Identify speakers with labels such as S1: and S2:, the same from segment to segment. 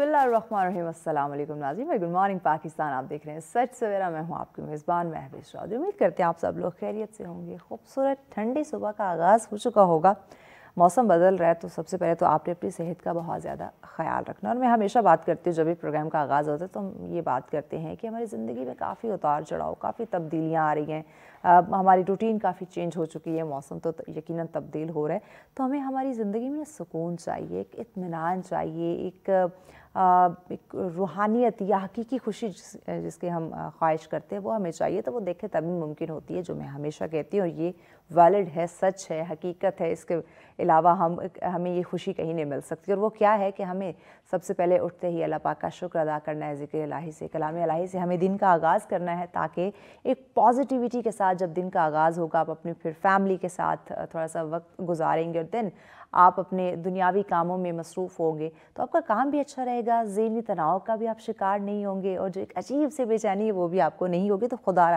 S1: बिस्मिल्लाम नाजी मैं good morning Pakistan आप देख रहे हैं सच सवेरा मैं हूँ आपकी मेज़बान महवेश शादी उम्मीद करते हैं आप सब लोग खैरियत से होंगे खूबसूरत ठंडी सुबह का आगाज़ हो चुका होगा मौसम बदल रहा है तो सबसे पहले तो आपने अपनी सेहत का बहुत ज़्यादा ख्याल रखना और मैं हमेशा बात करती हूँ जब भी प्रोग्राम का आगाज़ होता है तो हम ये बात करते हैं कि हमारी ज़िंदगी में काफ़ी उतार चढ़ाव काफ़ी तब्दीलियाँ आ रही हैं हमारी रूटीन काफ़ी चेंज हो चुकी है मौसम तो यकीनन तब्दील हो रहा है तो हमें हमारी ज़िंदगी में सुकून चाहिए एक इतमान चाहिए एक एक रूहानियत या हकीकी खुशी जिस, जिसके हम ख्वाहिश करते हैं वो हमें चाहिए तो वो देखें तभी मुमकिन होती है जो मैं हमेशा कहती हूँ और ये वैलिड है सच है हकीकत है इसके अलावा हम हमें ये खुशी कहीं नहीं मिल सकती और वो क्या है कि हमें सबसे पहले उठते ही अल्लाह पाक का शुक्र अदा करना है ज़िक्र अलाही से कलाम अलाही से हमें दिन का आगाज़ करना है ताकि एक पॉजिटिविटी के साथ जब दिन का आगाज़ होगा आप अपनी फिर फैमिली के साथ थोड़ा सा वक्त गुजारेंगे और दिन आप अपने दुनियावी कामों में मसरूफ़ होंगे तो आपका काम भी अच्छा रहेगा जहनी तनाव का भी आप शिकार नहीं होंगे और जो एक अजीब से बेचैनी है वो भी आपको नहीं होगी तो खुदा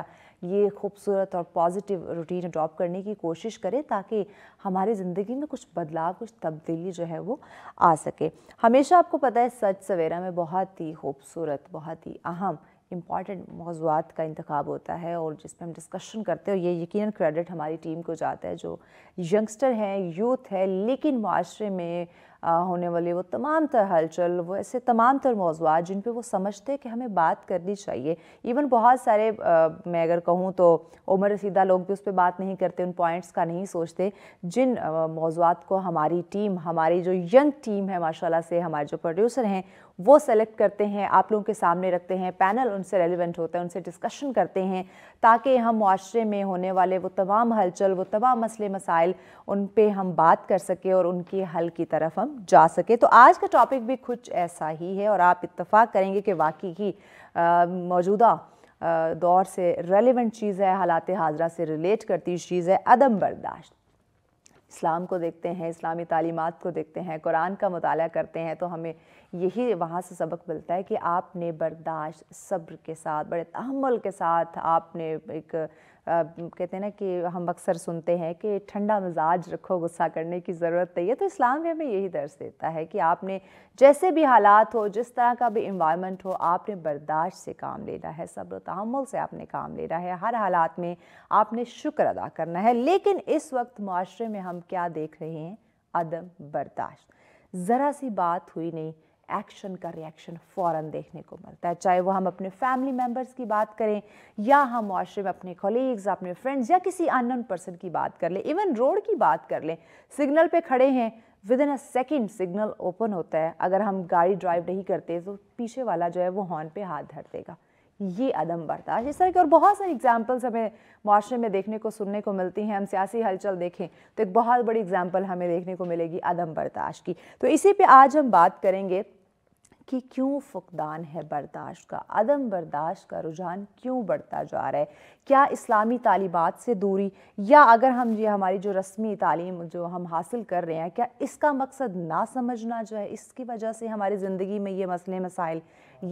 S1: ये खूबसूरत और पॉजिटिव रूटीन अडॉप्ट करने की कोशिश करें ताकि हमारी ज़िंदगी में कुछ बदलाव कुछ तब्दीली जो है वो आ सके हमेशा आपको पता है सच सवेरा में बहुत ही खूबसूरत बहुत ही अहम इम्पॉर्टेंट मौजूद का इंतब होता है और जिस पर हम डिस्कशन करते हैं और ये यकीन क्रेडिट हमारी टीम को जाता है जो यंगस्टर हैं यूथ है लेकिन माशरे में होने वाली वो तमाम तर हलचल वो ऐसे तमाम तर मौजूद जिन पर वो समझते हैं कि हमें बात करनी चाहिए इवन बहुत सारे आ, मैं अगर कहूँ तो उम्र रसीदा लोग भी उस पर बात नहीं करते उन पॉइंट्स का नहीं सोचते जिन मौजूद को हमारी टीम हमारी जो यंग टीम है माशाल्लाह से हमारे जो प्रोड्यूसर हैं वो सेलेक्ट करते हैं आप लोगों के सामने रखते हैं पैनल उनसे रेलिवेंट होता है उनसे डिस्कशन करते हैं ताकि हम माशरे में होने वाले वो तमाम हलचल वो तमाम मसले मसाइल उन पर हम बात कर सकें और उनके हल की तरफ हम जा सके तो आज का टॉपिक भी कुछ ऐसा ही है और आप इत्तेफाक करेंगे कि वाकई ही मौजूदा दौर से रेलिवेंट चीज़ है हालात हाजरा से रिलेट करती चीज़ है अदम बर्दाश्त इस्लाम को देखते हैं इस्लामी तालीमत को देखते हैं कुरान का मताल करते हैं तो हमें यही वहाँ से सबक मिलता है कि आपने बर्दाश्त सब्र के साथ बड़े तहमल के साथ आपने एक कहते हैं ना कि हम अक्सर सुनते हैं कि ठंडा मिजाज रखो गुस्सा करने की ज़रूरत नहीं है तो इस्लाम भी हमें यही दर्ज देता है कि आपने जैसे भी हालात हो जिस तरह का भी इन्वायरमेंट हो आपने बर्दाश्त से काम लेना है सब्र तहमुल से आपने काम लेना है हर हालात में आपने शुक्र अदा करना है लेकिन इस वक्त माशरे में हम क्या देख रहे हैं अदम बर्दाश्त ज़रा सी बात हुई नहीं एक्शन का रिएक्शन फ़ौर देखने को मिलता है चाहे वो हम अपने फैमिली मेम्बर्स की बात करें या हम माशरे में अपने कोलीग्स अपने फ्रेंड्स या किसी अननोन पर्सन की बात कर लें इवन रोड की बात कर लें सिग्नल पे खड़े हैं within a second signal open होता है अगर हम गाड़ी ड्राइव नहीं करते तो पीछे वाला जो है वो हॉर्न पे हाथ धर देगा ये अदम बर्दाश्त इस तरह के और बहुत सारे एग्जाम्पल्स हमें माशरे में देखने को सुनने को मिलती हैं हम सियासी हलचल देखें तो एक बहुत बड़ी एग्जाम्पल हमें देखने को मिलेगी अदम बर्दाश्त की तो इसी पे आज हम बात करेंगे कि क्यों फुकदान है बर्दाश्त का अदम बर्दाश्त का रुझान क्यों बढ़ता जा रहा है क्या इस्लामी तालीबात से दूरी या अगर हम ये हमारी जो रस्मी तालीम जो हम हासिल कर रहे हैं क्या इसका मकसद ना समझना जो है इसकी वजह से हमारी ज़िंदगी में ये मसले मसाइल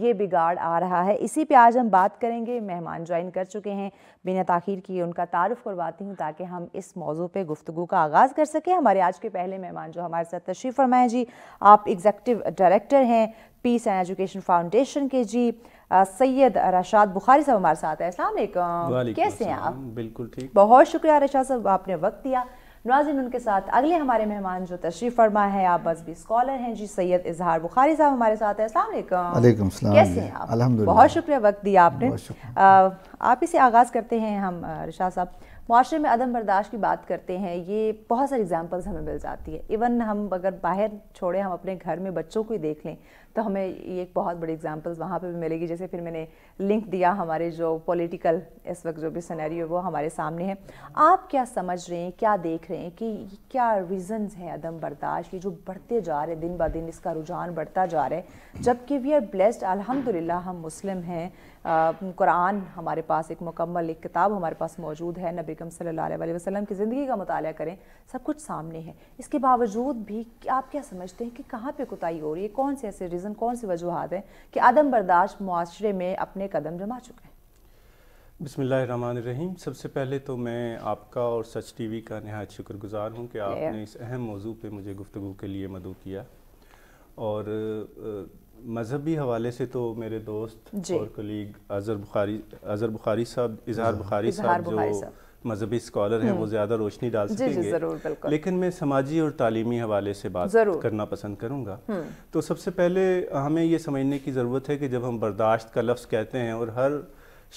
S1: ये बिगाड़ आ रहा है इसी पे आज हम बात करेंगे मेहमान ज्वाइन कर चुके हैं बिना तखिर किए उनका तारफ़ करवाती हूँ ताकि हम इस मौजू पर गुफ्तु का आगाज़ कर सकें हमारे आज के पहले मेहमान जो हमारे साथ तशरीफ़ फरमाएँ जी आप एग्जेक्टिव डायरेक्टर हैं पीस एंड एजुकेशन फाउंडेशन के जी सैयद रशाद बुखारी साहब हमारे साथ हैं असलम कैसे हैं आप बिल्कुल ठीक बहुत शुक्रिया रशाद साहब आपने वक्त दिया नाजिन उनके साथ अगले हमारे मेहमान जो तशरीफ फरमा है आप मजहबी स्कॉलर हैं जी सैयद इजहार बुखारी साहब हमारे साथ हैं अस्सलाम कैसे हैं आप बहुत शुक्रिया वक्त दिया आपने आप इसे आगाज़ करते हैं हम रिशा साहब माशरे में अदम बर्दाश्त की बात करते हैं ये बहुत सारी एग्जांपल्स हमें मिल जाती है इवन हम अगर बाहर छोड़े हम अपने घर में बच्चों को ही देख लें तो हमें ये एक बहुत बड़ी एग्जांपल्स वहाँ पे भी मिलेगी जैसे फिर मैंने लिंक दिया हमारे जो पॉलिटिकल इस वक्त जो भी है वो हमारे सामने है आप क्या समझ रहे हैं क्या देख रहे हैं कि क्या रीज़न्स हैं अदम बर्दाश्त ये जो बढ़ते जा रहे दिन ब दिन इसका रुझान बढ़ता जा रहा है जबकि वी आर ब्लेस्ड अलहमदिल्ला हम मुस्लिम हैं कुरान हमारे पास एक मुकम्मल एक किताब हमारे पास मौजूद है नबी कम सल्ला वसलम की ज़िंदगी का मताल करें सब कुछ सामने है इसके बावजूद भी आप क्या समझते हैं कि कहाँ पर कोताही हो रही है कौन से ऐसे रीज़न कौन सी वजूहत हैं कि आदम बर्दाश्त माशरे में अपने कदम जमा चुके हैं
S2: बसमीम सबसे पहले तो मैं आपका और सच टी वी का नहायत शुक्रगुजार हूँ कि आपने इस अहम मौजू पर मुझे गुफ्तु के लिए मदू किया और मजहबी हवाले से तो मेरे दोस्त और कलीग अजर बुखारी अजर बुखारी साहब इजहार बुखारी साहब जो मजहबी स्कॉलर हैं वो हम्म। ज़्यादा रोशनी डाल सकेंगे जी, जी, लेकिन मैं समाजी और तालीमी हवाले से बात करना पसंद करूँगा हम्म। तो सबसे पहले हमें ये समझने की ज़रूरत है कि जब हम बर्दाश्त का लफ्ज़ कहते हैं और हर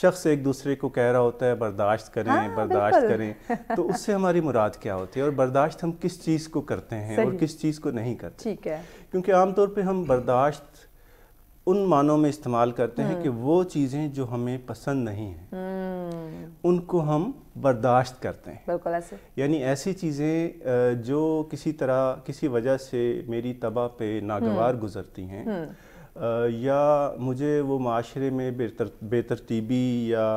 S2: शख्स एक दूसरे को कह रहा होता है बर्दाश्त करें हाँ, बर्दाश्त करें तो उससे हमारी मुराद क्या होती है और बर्दाश्त हम किस चीज़ को करते हैं और किस चीज़ को नहीं करते ठीक है क्योंकि आमतौर पे हम बर्दाश्त उन मानों में इस्तेमाल करते हैं कि हम्म। वो चीज़ें जो हमें पसंद नहीं
S1: हैं हम्म।
S2: उनको हम बर्दाश्त करते हैं बिल्कुल ऐसे यानी ऐसी चीज़ें जो किसी तरह किसी वजह से मेरी तबाह पे नागवार हम्म। गुजरती हैं या मुझे वो माशरे में बेतर बेतरतीबी या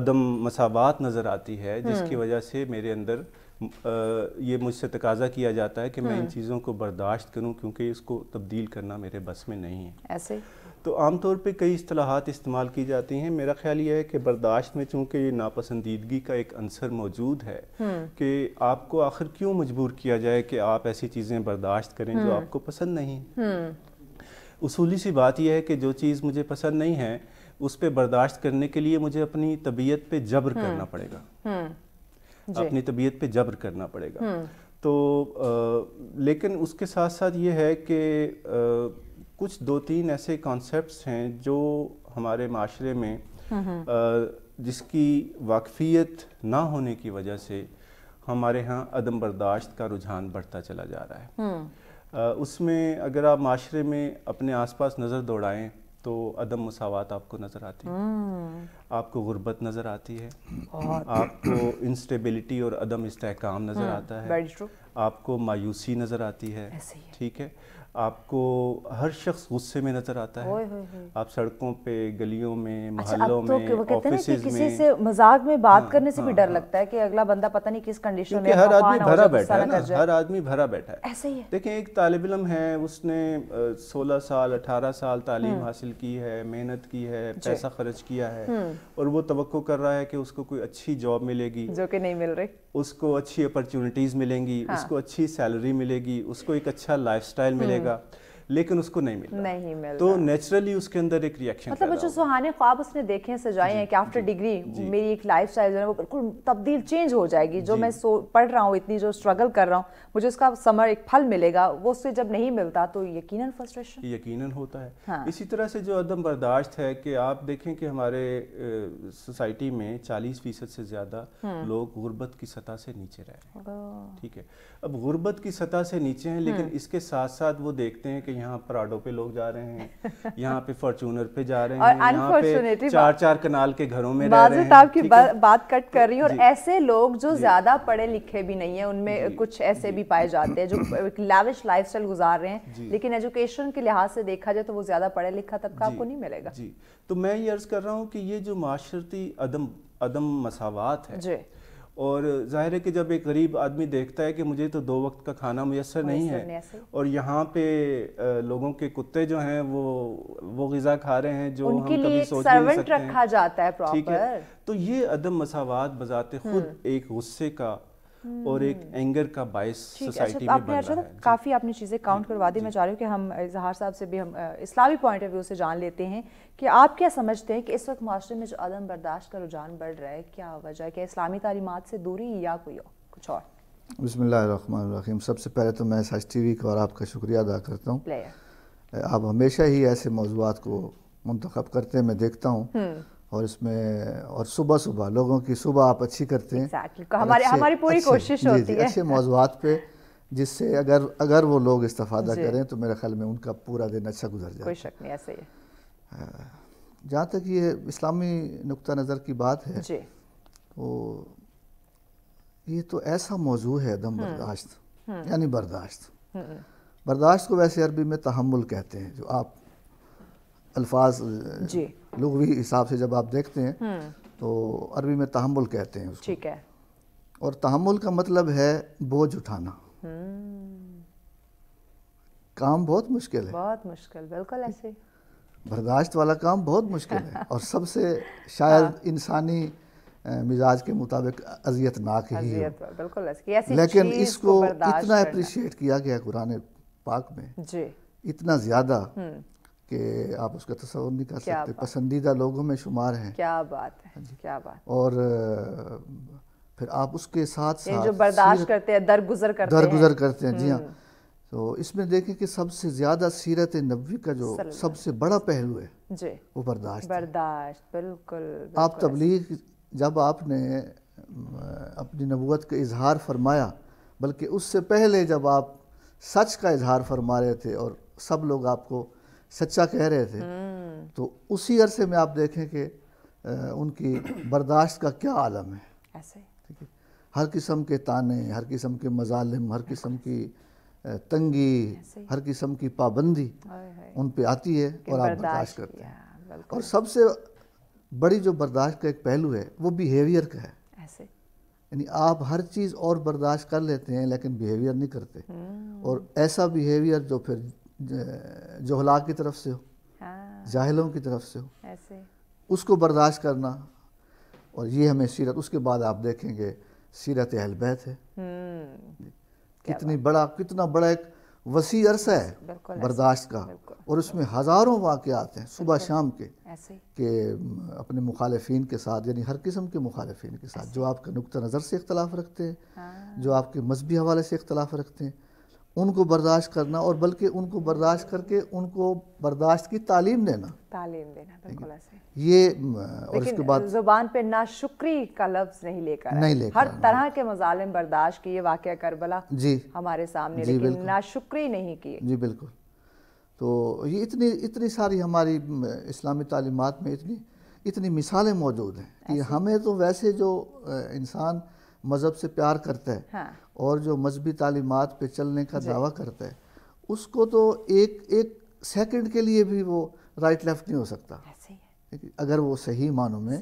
S2: अदम मसावत नज़र आती है जिसकी वजह से मेरे अंदर ये मुझसे तकाजा किया जाता है कि मैं इन हम्म। चीज़ों को बर्दाश्त करूं क्योंकि इसको तब्दील करना मेरे बस में नहीं है ऐसे तो आमतौर पे कई असलाहत इस्तेमाल की जाती हैं मेरा ख्याल यह है कि बर्दाश्त में चूंकि ये नापसंदीदगी का एक अंसर मौजूद है हम्म। कि आपको आखिर क्यों मजबूर किया जाए कि आप ऐसी चीज़ें बर्दाश्त करें जो हम्म। आपको पसंद नहीं उसूली सी बात यह है कि जो चीज़ मुझे पसंद नहीं है उस पर बर्दाश्त करने के लिए मुझे अपनी तबीयत पे जबर करना पड़ेगा अपनी तबीयत पे जबर करना पड़ेगा हम्म। तो आ, लेकिन उसके साथ साथ ये है कि कुछ दो तीन ऐसे कॉन्सेप्ट हैं जो हमारे माशरे में हम्म, हम्म। जिसकी वाकफियत ना होने की वजह से हमारे यहाँ अदम बर्दाश्त का रुझान बढ़ता चला जा रहा है उसमें अगर आप माशरे में अपने आसपास नज़र दौड़ाएं तो अदम मसावत आपको नज़र आती है हम्म। आपको गुर्बत नज़र आती है आपको इंस्टेबिलिटी और अदम इसकाम नज़र हम्म, आता है आपको मायूसी नज़र आती है ठीक है आपको हर शख्स गुस्से में नजर आता है आप सड़कों पे गलियों में अच्छा, मोहल्लों तो में ऑफिस किसी से
S1: मजाक में बात हाँ, करने से भी हाँ, डर हाँ। लगता है कि अगला बंदा पता नहीं किस कंडीशन में हर आदमी भरा बैठा है ना
S2: हर आदमी भरा बैठा है ऐसे ही देखें एक तालब इलम है उसने सोलह साल अठारह साल तालीम हम्म। हासिल की है मेहनत की है पैसा खर्च किया है हम्म। और वो तो कर रहा है कि उसको कोई अच्छी जॉब मिलेगी
S1: जो कि नहीं मिल रही
S2: उसको अच्छी अपॉर्चुनिटीज़ मिलेंगी हाँ. उसको अच्छी सैलरी मिलेगी उसको एक अच्छा लाइफस्टाइल हम्म। मिलेगा लेकिन उसको नहीं मिल
S1: नहीं मिल तो
S2: नेचुरली उसके अंदर एक रिएक्शन मतलब जो
S1: सुहाने ख्वाब उसने देखे सजाए हैं कि आफ्टर डिग्री मेरी एक लाइफ स्टाइल जो है वो बिल्कुल तब्दील चेंज हो जाएगी जो मैं पढ़ रहा हूँ इतनी जो स्ट्रगल कर रहा हूँ मुझे उसका समर एक फल मिलेगा वो उससे जब नहीं मिलता तो यकीन फ्रस्ट्रेशन
S2: यकीन होता है हाँ। इसी तरह से जो अदम बर्दाश्त है कि आप देखें कि हमारे सोसाइटी में चालीस फीसद से ज़्यादा हम्म। लोग गुर्बत की सतह से नीचे रह
S1: रहे हैं
S2: ठीक है अब गुर्बत की सतह से नीचे हैं लेकिन हम्म। इसके साथ साथ वो देखते हैं कि यहाँ पर आडो पे लोग जा रहे हैं यहाँ पे फॉर्चूनर पे जा रहे हैं यहाँ पे चार चार कनाल के घरों में रह रहे हैं की बा,
S1: बात कट कर रही और ऐसे लोग जो ज्यादा पढ़े लिखे भी नहीं है उनमें कुछ ऐसे भी पाए जाते हैं जो लाविश लाइफ गुजार रहे हैं लेकिन एजुकेशन के लिहाज से देखा जाए तो वो ज्यादा पढ़े लिखा तबका आपको नहीं मिलेगा
S2: जी तो मैं ये अर्ज कर रहा हूँ कि ये जो माशरती अदम अदम मसावत है और ज़ाहिर है कि जब एक गरीब आदमी देखता है कि मुझे तो दो वक्त का खाना मैसर नहीं है और यहाँ पे लोगों के कुत्ते जो हैं वो वो गज़ा खा रहे हैं जो हम कभी सोच नहीं सकते रखा
S1: जाता है ठीक है
S2: तो ये अदम मसावत बजाते खुद हम्म। एक गुस्से का और एक एंगर हम्म। का बायस अच्छा, सोसाइटी तो में बन अच्छा, तो रहा
S1: है काफ़ी आपने चीज़ें काउंट करवा दी मैं चाह रही हूँ कि हम इजहार साहब से भी हम इस्लामी पॉइंट ऑफ व्यू से जान लेते हैं कि आप क्या समझते हैं कि इस वक्त माशरे में जो अदम बर्दाश्त का रुझान बढ़ रहा है क्या वजह क्या इस्लामी तालीमत से दूरी या कोई और कुछ और
S3: बसमीम सबसे पहले तो मैं सच टी वी का और आपका शुक्रिया अदा करता हूँ
S1: आप
S3: हमेशा ही ऐसे मौजूद को मंतखब करते मैं देखता हूँ हम्म। और इसमें और सुबह सुबह लोगों की सुबह आप अच्छी करते हैं exactly.
S1: तो हमारे अच्छे, हमारी पूरी कोशिश होती है अच्छे
S3: मौजूद पे जिससे अगर अगर वो लोग इस्तफादा करें तो मेरे ख्याल में उनका पूरा दिन अच्छा गुजर जाए कोई
S1: शक नहीं ऐसे ही
S3: हाँ। जहाँ तक ये इस्लामी नुक़ नज़र की बात है जी। तो ये तो ऐसा मौजू है दम हम्म। बर्दाश्त हम्म। यानी बर्दाश्त हम्म। बर्दाश्त को वैसे अरबी में तहमुल कहते हैं जो आप अल्फाज लगवी हिसाब से जब आप देखते हैं हम्म। तो अरबी में तहमुल कहते हैं उसको ठीक है और तहमुल का मतलब है बोझ उठाना
S1: हम्म।
S3: काम बहुत मुश्किल है
S1: बहुत मुश्किल बिल्कुल ऐसे
S3: बर्दाश्त वाला काम बहुत मुश्किल है और सबसे शायद हाँ। इंसानी मिजाज के मुताबिक अजियतनाक ही है
S1: बिल्कुल ऐसी लेकिन इसको इतना अप्रिशिएट
S3: किया गया कुरान पाक में जी इतना ज़्यादा हम्म। कि आप उसका तस्वर नहीं कर सकते पसंदीदा लोगों में शुमार हैं
S1: क्या बात है हाँ क्या बात
S3: और फिर आप उसके साथ साथ जो बर्दाश्त
S1: करते हैं दरगुजर करते हैं दरगुजर करते हैं जी हाँ हम्म।
S3: तो इसमें देखें कि सबसे ज्यादा सीरत नबी का जो सबसे बड़ा पहलू है जी वो बर्दाश्त
S1: बर्दाश्त बिल्कुल, बिल्कुल आप तबलीग
S3: जब आपने अपनी नबूत का इजहार फरमाया बल्कि उससे पहले जब आप सच का इजहार फरमा रहे थे और सब लोग आपको सच्चा कह रहे थे हम्म। तो उसी अरसे में आप देखें कि उनकी बर्दाश्त का क्या आलम है
S1: ऐसे ठीक है
S3: हर किस्म के ताने हर किस्म के मजालम हर किस्म की तंगी हर किस्म की पाबंदी उन पे आती है और आप बर्दाश्त करते हैं और सबसे बड़ी जो बर्दाश्त का एक पहलू है वो बिहेवियर का है ऐसे यानी आप हर चीज़ और बर्दाश्त कर लेते हैं लेकिन बिहेवियर नहीं करते हम्म। और ऐसा बिहेवियर जो फिर जोहला की तरफ से हो हाँ। जाहिलों की तरफ से हो ऐसे उसको बर्दाश्त करना और ये हमें सीरत उसके बाद आप देखेंगे सीरत अहलबैत है हम्म। कितनी बड़ा कितना बड़ा एक वसी अरसा है बर्दाश्त का और उसमें हज़ारों वाक़ात हैं सुबह शाम के के अपने मुखालफी के साथ यानी हर किस्म के मुखालफी के साथ जो आपके नुक़ नज़र से इख्तलाफ रखते हैं हाँ। जो आपके मजहबी हवाले से इख्तलाफ रखते हैं उनको बर्दाश्त करना और बल्कि उनको बर्दाश्त करके उनको बर्दाश्त की तालीम देना
S1: तालीम देना बिल्कुल ऐसे
S3: ये और इसके बाद
S1: जुबान पे ना शुक्री का लफ्ज नहीं लेकर नहीं लेकर हर तरह के मजालिम बर्दाश्त किए वाक़ करबला जी हमारे सामने जी, लेकिन ना शुक्री नहीं किए
S3: जी बिल्कुल तो ये इतनी इतनी सारी हमारी इस्लामी तालीमत में इतनी इतनी मिसालें मौजूद हैं कि हमें तो वैसे जो इंसान मज़हब से प्यार करता है हाँ। और जो मजहबी तलीमत पे चलने का दावा करता है उसको तो एक एक सेकंड के लिए भी वो राइट लेफ्ट नहीं हो सकता हाँ, अगर वो सही मानों में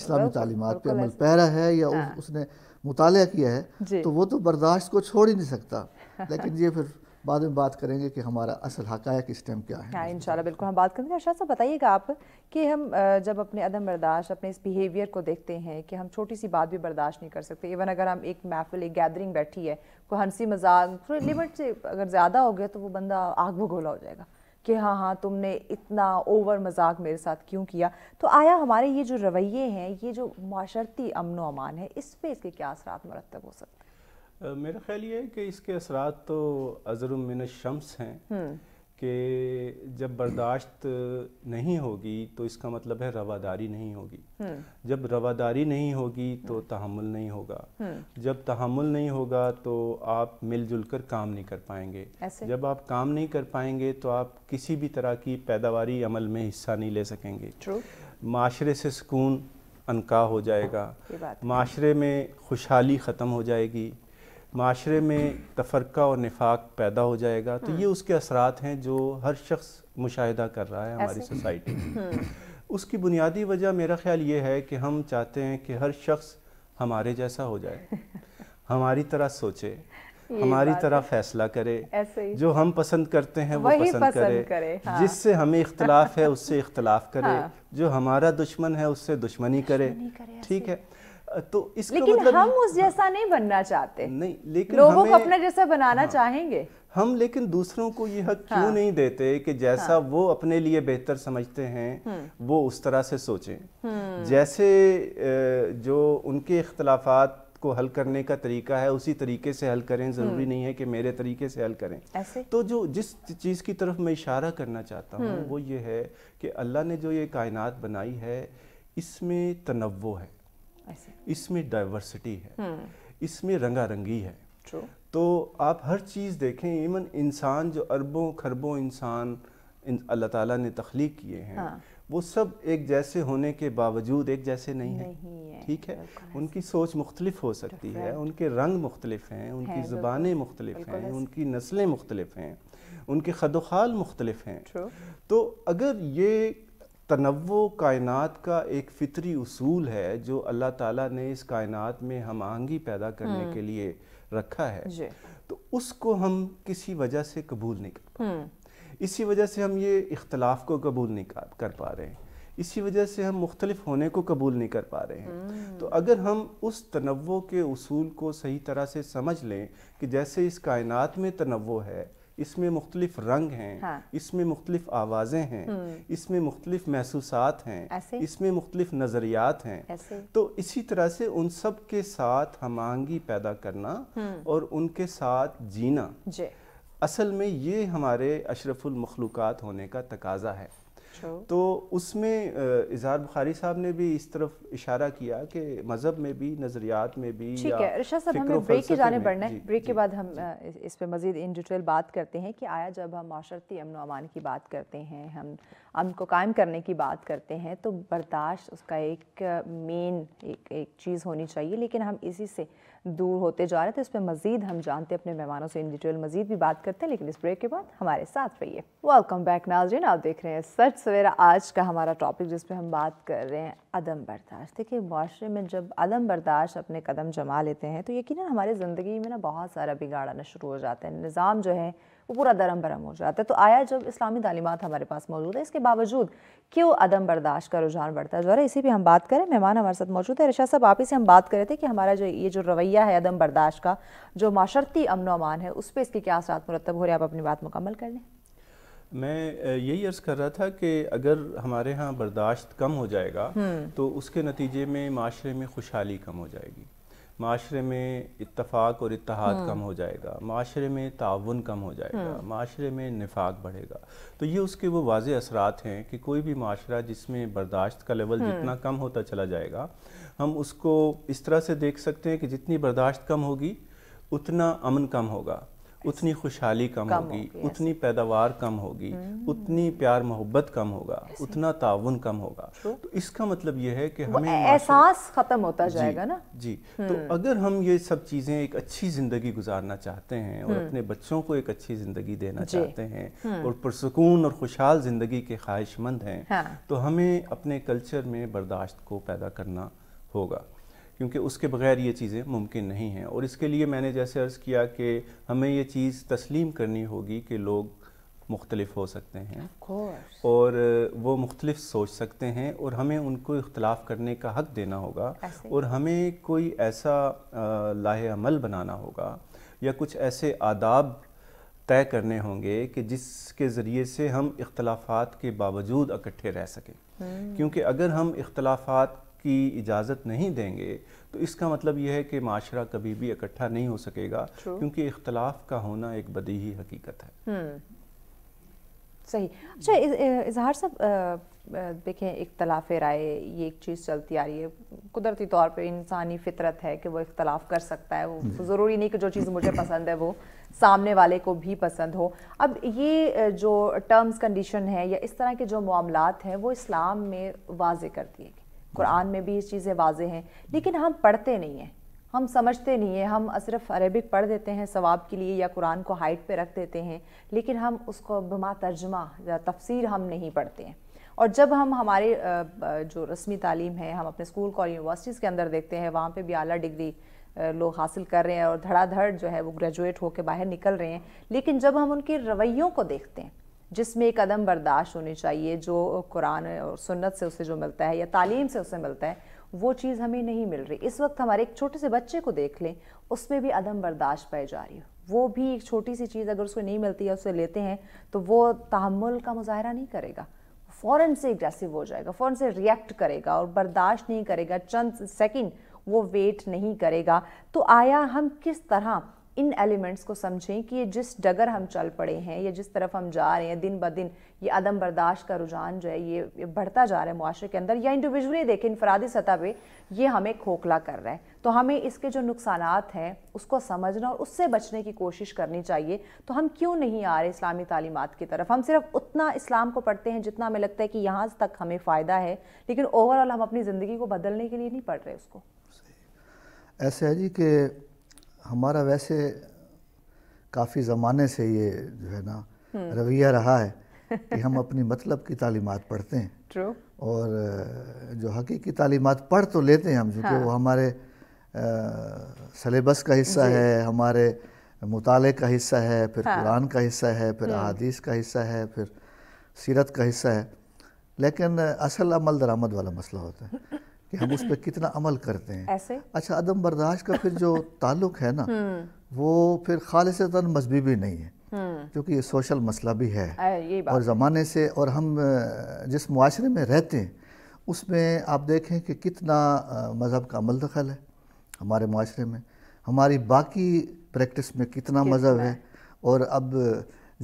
S3: इस्लामी तालीमत पे अमल पैरा है या उस, हाँ। उसने मुताल किया है तो वो तो बर्दाश्त को छोड़ ही नहीं सकता लेकिन ये फिर बाद में बात करेंगे कि हमारा असल हकाया किस टाइम क्या है
S1: हाँ इन बिल्कुल हम बात करेंगे अरशाद अच्छा, साहब अच्छा, बताइएगा आप कि हम जब अपने अदम बर्दाश्त अपने इस बिहेवियर को देखते हैं कि हम छोटी सी बात भी बर्दाश्त नहीं कर सकते इवन अगर हम एक महफिल एक गैदरिंग बैठी है कोई हंसी मजाक थोड़ी लिमिट से अगर ज़्यादा हो गया तो वो बंदा आग भगोला हो जाएगा कि हाँ हाँ तुमने इतना ओवर मजाक मेरे साथ क्यों किया तो आया हमारे ये जो रवैये हैं ये जो माशरती अमन अमान है इस पर इसके क्या असरा मरतब हो सकते हैं
S2: मेरा ख्याल ये है कि इसके असरा तो अज़रमिन शम्स हैं हम्म। कि जब बर्दाश्त नहीं होगी तो इसका मतलब है रवादारी नहीं होगी हम्म। जब रवादारी नहीं होगी तो हम्म। तहमुल नहीं होगा जब तहमुल नहीं होगा तो आप मिलजुल कर काम नहीं कर पाएंगे जब आप काम नहीं कर पाएंगे तो आप किसी भी तरह की पैदावारी अमल में हिस्सा नहीं ले सकेंगे माशरे से सुकून अनका हो जाएगा माशरे में खुशहाली ख़त्म हो जाएगी माशरे में तफरक़ा और निफाक पैदा हो जाएगा तो हम्म। ये उसके असरात हैं जो हर शख्स मुशाहिदा कर रहा है हमारी सोसाइटी में हम्म। उसकी बुनियादी वजह मेरा ख्याल ये है कि हम चाहते हैं कि हर शख्स हमारे जैसा हो जाए हमारी तरह सोचे
S1: हमारी तरह
S2: फैसला करे जो हम पसंद करते हैं वो पसंद, पसंद करे,
S1: करे हाँ। जिससे
S2: हमें इख्तलाफ है उससे इख्तलाफ करे हाँ। जो हमारा दुश्मन है उससे दुश्मनी करे ठीक है तो इसका लेकिन मतलब हम
S1: उस जैसा नहीं बनना चाहते नहीं लेकिन लोगों को अपना जैसा बनाना हाँ, चाहेंगे
S2: हम लेकिन दूसरों को ये हक हाँ, क्यों नहीं देते कि जैसा हाँ, वो अपने लिए बेहतर समझते हैं हम्म। वो उस तरह से सोचें हम्म। जैसे जो उनके अख्तलाफात को हल करने का तरीका है उसी तरीके से हल करें ज़रूरी हम्म। नहीं है कि मेरे तरीके से हल करें ऐसे? तो जो जिस चीज़ की तरफ मैं इशारा करना चाहता हूँ वो ये है कि अल्लाह ने जो ये कायनात बनाई है इसमें तनवो है इसमें डाइवर्सिटी है hmm. इसमें रंगारंगी है True. तो आप हर चीज़ देखें इवन इंसान जो अरबों खरबों इंसान इन अल्लाह ताला ने तख्लीक किए हैं हाँ. वो सब एक जैसे होने के बावजूद एक जैसे नहीं, नहीं है ठीक है उनकी सोच मुख्तलिफ हो सकती है उनके रंग मुख्तलिफ हैं उनकी ज़बानें मुख्तलिफ हैं उनकी नस्लें मुख्तलिफ हैं उनके खदोखाल मुख्तलिफ हैं तो अगर ये तनवो कायनात का एक फितरी उसूल है जो अल्लाह ताला ने इस कायनात में हम आहंगी पैदा करने हम्म। के लिए रखा है तो उसको हम किसी वजह से कबूल नहीं कर पा हम्म। इसी वजह से हम ये इख्तलाफ को कबूल नहीं कर पा रहे हैं इसी वजह से हम मुख्तलिफ होने को कबूल नहीं कर पा रहे हैं हम्म। तो अगर हम उस तनवो के उसूल को सही तरह से समझ लें कि जैसे इस कायनात में तनवो है इसमें मुख्तलिफ रंग हैं हाँ। इसमें मुख्तलिफ आवाज़ें हैं हम्म। इसमें मुख्तलिफ महसूस हैं इसमें मुख्तलिफ नज़रियात हैं तो इसी तरह से उन सब के साथ आहंगी पैदा करना हम्म। और उनके साथ जीना असल में ये हमारे अशरफुल मखलूक होने का तकाजा है अच्छा। तो उसमें इजहार बुखारी साहब ने भी इस तरफ इशारा किया कि मज़हब में भी नज़रियात में भी ठीक है रिशा साहब हमें ब्रेक के जाने बढ़ना है
S1: ब्रेक के बाद हम इस पर मज़ीद इन डिटेल बात करते हैं कि आया जब हम माशरती अमन अमान की बात करते हैं हम अमन को कायम करने की बात करते हैं तो बर्दाश्त उसका एक मेन एक एक चीज़ होनी चाहिए लेकिन हम इसी से दूर होते जा रहे थे इस पर मजीद हम जानते हैं अपने मेहमानों से इन डिटेल मजीद भी बात करते हैं लेकिन इस ब्रेक के बाद हमारे साथ रहिए वेलकम बैक नाजरीन आप देख रहे हैं सच सवेरा आज का हमारा टॉपिक जिस पर हम बात कर रहे हैं अदम बर्दाश्त देखिए माशरे में जब अदम बर्दाश्त अपने कदम जमा लेते हैं तो यकीन हमारी ज़िंदगी में ना बहुत सारा बिगाड़ाना शुरू हो जाता है निज़ाम जो है वो पूरा दरम भरम हो जाता है तो आया जब इस्लामी तालीमत हमारे पास मौजूद है इसके बावजूद क्यों अदम बर्दाश्त का रुझान बढ़ता जा रहा है इसी पर हम बात करें मेहमान हमारे साथ मौजूद है रशा साहब आप ही से हम बात कर रहे थे कि हमारा जो ये जो रवैया है अदम बर्दाश्त का जो माशरती अमन अमान है उस पर इसके क्या असरा मुरतब हो रहे हैं आप अपनी बात मुकम्मल कर लें
S2: मैं यही अर्ज़ कर रहा था कि अगर हमारे यहाँ बर्दाश्त कम हो जाएगा हम्म। तो उसके नतीजे में माशरे में खुशहाली कम हो जाएगी माशरे में इतफाक़ और इतिहाद कम हो हम्म। जाएगा माशरे में ताउन कम हो जाएगा हम्म। माशरे में निफाक बढ़ेगा तो ये उसके वो वाज असरात हैं कि कोई भी माशरा जिसमें बर्दाश्त का लेवल हम्म। जितना कम होता चला जाएगा हम उसको इस तरह से देख सकते हैं कि जितनी बर्दाश्त कम होगी उतना अमन कम होगा उतनी खुशहाली कम, कम होगी उतनी पैदावार कम होगी hmm. उतनी प्यार मोहब्बत कम होगा उतना ताउन कम होगा तो इसका मतलब यह है कि हमें
S1: एहसास ख़त्म होता जाएगा ना जी तो hmm.
S2: अगर हम ये सब चीज़ें एक अच्छी ज़िंदगी गुजारना चाहते हैं और hmm. अपने बच्चों को एक अच्छी ज़िंदगी देना चाहते हैं और पुरसकून और खुशहाल ज़िंदगी के ख्वाहिशमंद हैं हाँ। तो हमें अपने कल्चर में बर्दाश्त को पैदा करना होगा क्योंकि उसके बगैर ये चीज़ें मुमकिन नहीं हैं और इसके लिए मैंने जैसे अर्ज़ किया कि हमें ये चीज़ तस्लीम करनी होगी कि लोग मुख्तलिफ हो सकते हैं और वो मुख्तलिफ सोच सकते हैं और हमें उनको इख्तलाफ करने का हक देना होगा और हमें कोई ऐसा लाहेमल अमल बनाना होगा या कुछ ऐसे आदाब तय करने होंगे कि जिसके ज़रिए से हम इख्तलाफात के बावजूद इकट्ठे रह सकें hmm. क्योंकि अगर हम इख्तलाफात की इजाज़त नहीं देंगे तो इसका मतलब यह है कि माशरा कभी भी इकट्ठा नहीं हो सकेगा क्योंकि इख्तलाफ का होना एक बदी ही हकीकत है
S1: हम्म। सही अच्छा इजहार साहब देखें इख्तलाफ राय ये एक चीज़ चलती आ रही है कुदरती तौर पे इंसानी फितरत है कि वो इख्तलाफ कर सकता है वो ज़रूरी नहीं कि जो चीज़ मुझे पसंद है वो सामने वाले को भी पसंद हो अब ये जो टर्म्स कंडीशन है या इस तरह के जो मामला हैं वो इस्लाम में वाज कर दिए गए कुरान में भी ये चीज़ें वाज हैं लेकिन हम पढ़ते नहीं हैं हम समझते नहीं हैं हम सिर्फ अरेबिक पढ़ देते हैं सवाब के लिए या कुरान को हाइट पे रख देते हैं लेकिन हम उसको बमा तर्जमा या तफसीर हम नहीं पढ़ते हैं और जब हम हमारे जो रस्मी तालीम है हम अपने स्कूल और यूनिवर्सिटीज़ के अंदर देखते हैं वहाँ पर भी अली डिग्री लोग हासिल कर रहे हैं और धड़ाधड़ जो है वो ग्रेजुएट होकर बाहर निकल रहे हैं लेकिन जब हम उनके रवैयों को देखते हैं जिसमें कदम बर्दाश्त होने चाहिए जो कुरान और सुन्नत से उसे जो मिलता है या तालीम से उसे मिलता है वो चीज़ हमें नहीं मिल रही इस वक्त हमारे एक छोटे से बच्चे को देख लें उसमें भी अदम बर्दाश्त पाई जा रही है वो भी एक छोटी सी चीज़ अगर उसको नहीं मिलती है उसे लेते हैं तो वो तहमुल का मुजाहरा नहीं करेगा फ़ौर से एग्रेसिव हो जाएगा फ़ौर से रिएक्ट करेगा और बर्दाश्त नहीं करेगा चंद सेकेंड वो वेट नहीं करेगा तो आया हम किस तरह इन एलिमेंट्स को समझें कि ये जिस डगर हम चल पड़े हैं या जिस तरफ हम जा रहे हैं दिन ब दिन ये अदम बर्दाश्त का रुझान जो है ये, बढ़ता जा रहा है माशरे के अंदर या इंडिविजुअली देखें इनफरादी सतह पर ये हमें खोखला कर रहा है तो हमें इसके जो नुकसान हैं उसको समझना और उससे बचने की कोशिश करनी चाहिए तो हम क्यों नहीं आ रहे इस्लामी तालीमत की तरफ हम सिर्फ उतना इस्लाम को पढ़ते हैं जितना हमें लगता है कि यहाँ तक हमें फ़ायदा है लेकिन ओवरऑल हम अपनी ज़िंदगी को बदलने के लिए नहीं पढ़ रहे उसको
S3: ऐसे है जी कि हमारा वैसे काफ़ी ज़माने से ये जो है ना हम्म। रवैया रहा है कि हम अपनी मतलब की तालीमत पढ़ते हैं True. और जो हकीकी तालीमत पढ़ तो लेते हैं हम चूँकि हाँ. वो हमारे सलेबस का हिस्सा है हमारे मुताले का हिस्सा है फिर हाँ। कुरान का हिस्सा है फिर हम्म। अदीस का हिस्सा है फिर सीरत का हिस्सा है लेकिन असल अमल दरामद वाला मसला होता है कि हम उस पर कितना अमल करते हैं ऐसे अच्छा अदम बर्दाश्त का फिर जो ताल्लुक है ना हम्म। वो फिर खालसता मजहबी भी नहीं है हम्म। क्योंकि ये सोशल मसला भी है और ज़माने से और हम जिस माशरे में रहते हैं उसमें आप देखें कि कितना मज़हब का अमल दखल है हमारे माशरे में हमारी बाकी प्रैक्टिस में कितना मज़हब है और अब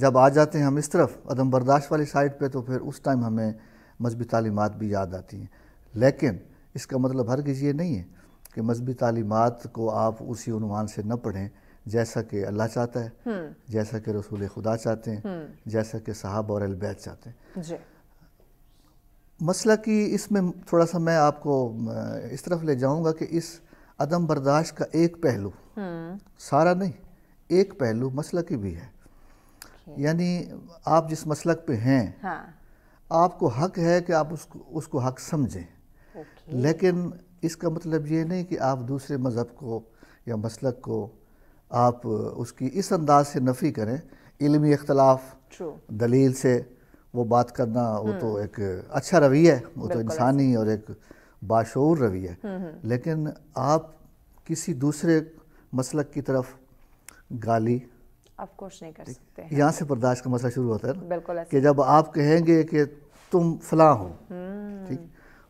S3: जब आ जाते हैं हम इस तरफ अदम बर्दाश्त वाली साइड पे तो फिर उस टाइम हमें मजहबी तालीमत भी याद आती हैं लेकिन इसका मतलब हर किसी ये नहीं है कि मजहबी तालीमत को आप उसी अनुमान से न पढ़ें जैसा कि अल्लाह चाहता है हम्म। जैसा कि रसूल खुदा चाहते हैं हम्म। जैसा कि साहब और अलबैत चाहते हैं मसला कि इसमें थोड़ा सा मैं आपको इस तरफ ले जाऊंगा कि इस अदम बर्दाश्त का एक पहलू हम्म। सारा नहीं एक पहलू मसल की भी है यानी आप जिस मसलक पे हैं हाँ। आपको हक है कि आप उसको उसको हक समझें लेकिन इसका मतलब ये नहीं कि आप दूसरे मज़हब को या मसलक को आप उसकी इस अंदाज से नफ़ी करें इलमी इख्तलाफ दलील से वो बात करना वो तो हम्म। एक अच्छा रवैया है वो तो इंसानी और एक बाशूर रवैया है हम्म, हम्म। लेकिन आप किसी दूसरे मसलक की तरफ गाली
S1: आप कोर्स नहीं कर सकते यहाँ से
S3: बर्दाश्त का मसला शुरू होता है ना कि जब आप कहेंगे कि तुम फला हो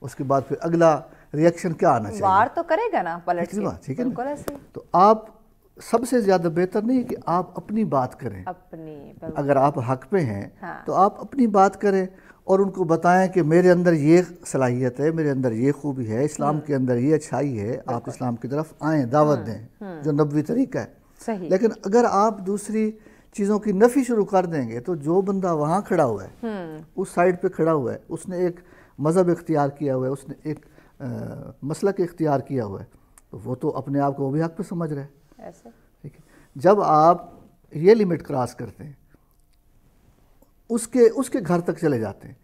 S3: उसके बाद फिर अगला रिएक्शन क्या आना चाहिए वार
S1: तो करेगा ना पलट के ठीक है तो
S3: आप सबसे ज्यादा बेहतर नहीं है कि आप अपनी बात करें अपनी अगर आप हक पे हैं हाँ। तो आप अपनी बात करें और उनको बताएं कि मेरे अंदर ये सलाहियत है मेरे अंदर ये खूबी है इस्लाम हम्म। के अंदर ये अच्छाई है आप इस्लाम की तरफ आए दावत हाँ, दें हम्म। जो नबी तरीका है सही। लेकिन अगर आप दूसरी चीज़ों की नफ़ी शुरू कर देंगे तो जो बंदा वहाँ खड़ा हुआ है हम्म। उस साइड पे खड़ा हुआ है उसने एक मज़हब इख्तियार किया हुआ है उसने एक मसल के इख्तियार किया हुआ है तो वो तो अपने आप को वो भी हक पे समझ रहे हैं ठीक है जब आप ये लिमिट क्रॉस करते हैं उसके उसके घर तक चले जाते हैं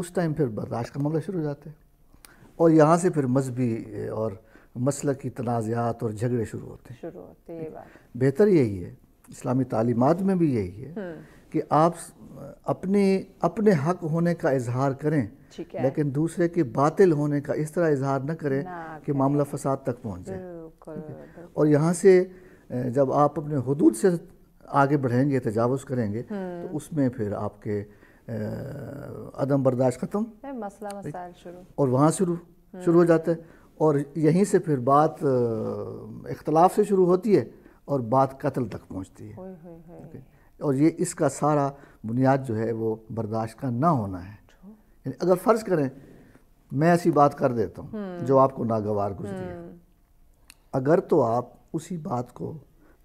S3: उस टाइम फिर बर्दाश्त का मामला शुरू हो जाता है और यहाँ से फिर मजहबी और मसल की तनाज़ात और झगड़े शुरू होते हैं शुरू होते हैं बेहतर यही है इस्लामी तालीमत में भी यही है हम्म। कि आप अपने अपने हक होने का इजहार करें लेकिन दूसरे के बातिल होने का इस तरह इजहार न करें कि मामला फसाद तक पहुंच जाए और यहाँ से जब आप अपने हदूद से आगे बढ़ेंगे तजावज़ करेंगे तो हम्म। उसमें फिर आपके अदम बर्दाश्त ख़त्म मसला और वहाँ शुरू हम्म। शुरू हो जाता है और यहीं से फिर बात इख्तलाफ से शुरू होती है और बात कत्ल तक पहुँचती है और ये इसका सारा बुनियाद जो है वो बर्दाश्त का ना होना है यानी अगर फ़र्ज़ करें मैं ऐसी बात कर देता हूँ हम्म। जो आपको नागवार गुजरी है हम्म। अगर तो आप उसी बात को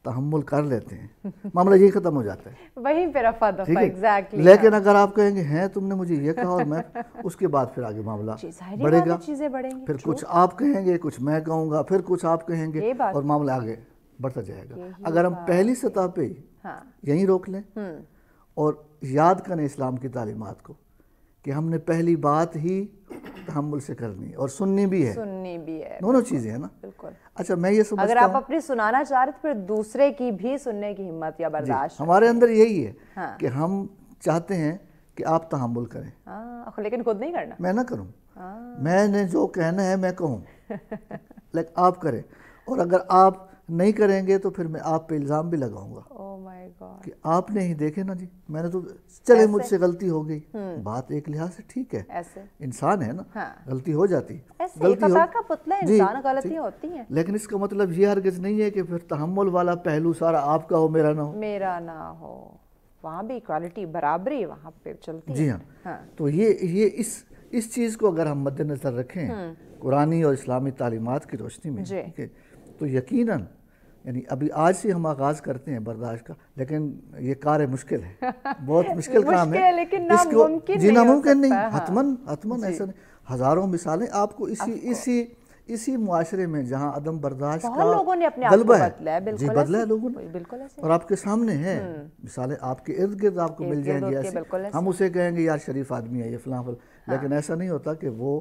S3: तहमुल कर लेते हैं मामला यही ख़त्म हो जाता है
S1: वहीं पे रफा दफा एग्जैक्टली लेकिन हाँ। अगर
S3: आप कहेंगे हैं तुमने मुझे ये कहा और मैं उसके बाद फिर आगे मामला बढ़ेगा चीज़ें बढ़ेंगी फिर कुछ आप कहेंगे कुछ मैं कहूँगा फिर कुछ आप कहेंगे और मामला आगे बढ़ता जाएगा अगर हम पहली सतह पे हाँ। यहीं रोक लें हम्म। और याद करें इस्लाम की तालीमत को कि हमने पहली बात ही तहमुल से करनी और सुननी भी है
S1: सुननी भी है दोनों
S3: चीज़ें हैं ना बिल्कुल अच्छा मैं ये समझता अगर आप अपनी
S1: सुनाना चाह रहे तो फिर दूसरे की भी सुनने की हिम्मत या बर्दाश्त
S3: हमारे अंदर यही है हाँ। कि हम चाहते हैं कि आप तहमुल करें
S1: आ, हाँ, लेकिन खुद नहीं करना मैं ना करूँ हाँ।
S3: मैंने जो कहना है मैं कहूँ लाइक आप करें और अगर आप नहीं करेंगे तो फिर मैं आप पे इल्ज़ाम भी लगाऊंगा
S1: oh
S3: कि आपने ही देखे ना जी मैंने तो चले मुझसे गलती हो गई हम्म। बात एक लिहाज से ठीक है इंसान है ना हाँ। गलती हो जाती ऐसे गलती हो का पुतला इंसान गलती होती है लेकिन इसका मतलब ये हरगज नहीं है कि फिर तहमुल वाला पहलू सारा आपका हो मेरा ना हो
S1: मेरा ना हो वहाँ भी इक्वालिटी बराबरी वहाँ पे चलती जी हाँ।,
S3: हाँ, तो ये ये इस इस चीज़ को अगर हम मद्देनज़र रखें हम्म। कुरानी और इस्लामी तालीमत की रोशनी में तो यकीनन यानी अभी आज से हम आगाज़ करते हैं बर्दाश्त का लेकिन ये कार्य मुश्किल है बहुत मुश्किल काम है लेकिन नामुमकिन जी नामुमकिन नहीं हतमन हाँ। हतमन ऐसा नहीं हज़ारों मिसालें आपको इसी इसी इसी मुआरे में जहाँ अदम बर्दाश्त का लोगों ने अपने गलबा है जी बदला है लोगों ने बिल्कुल और आपके सामने है हम्म। मिसालें आपके इर्द गिर्द आपको मिल जाएंगे ऐसे हम उसे कहेंगे यार शरीफ आदमी है ये फलाफल हाँ। लेकिन ऐसा नहीं होता कि वो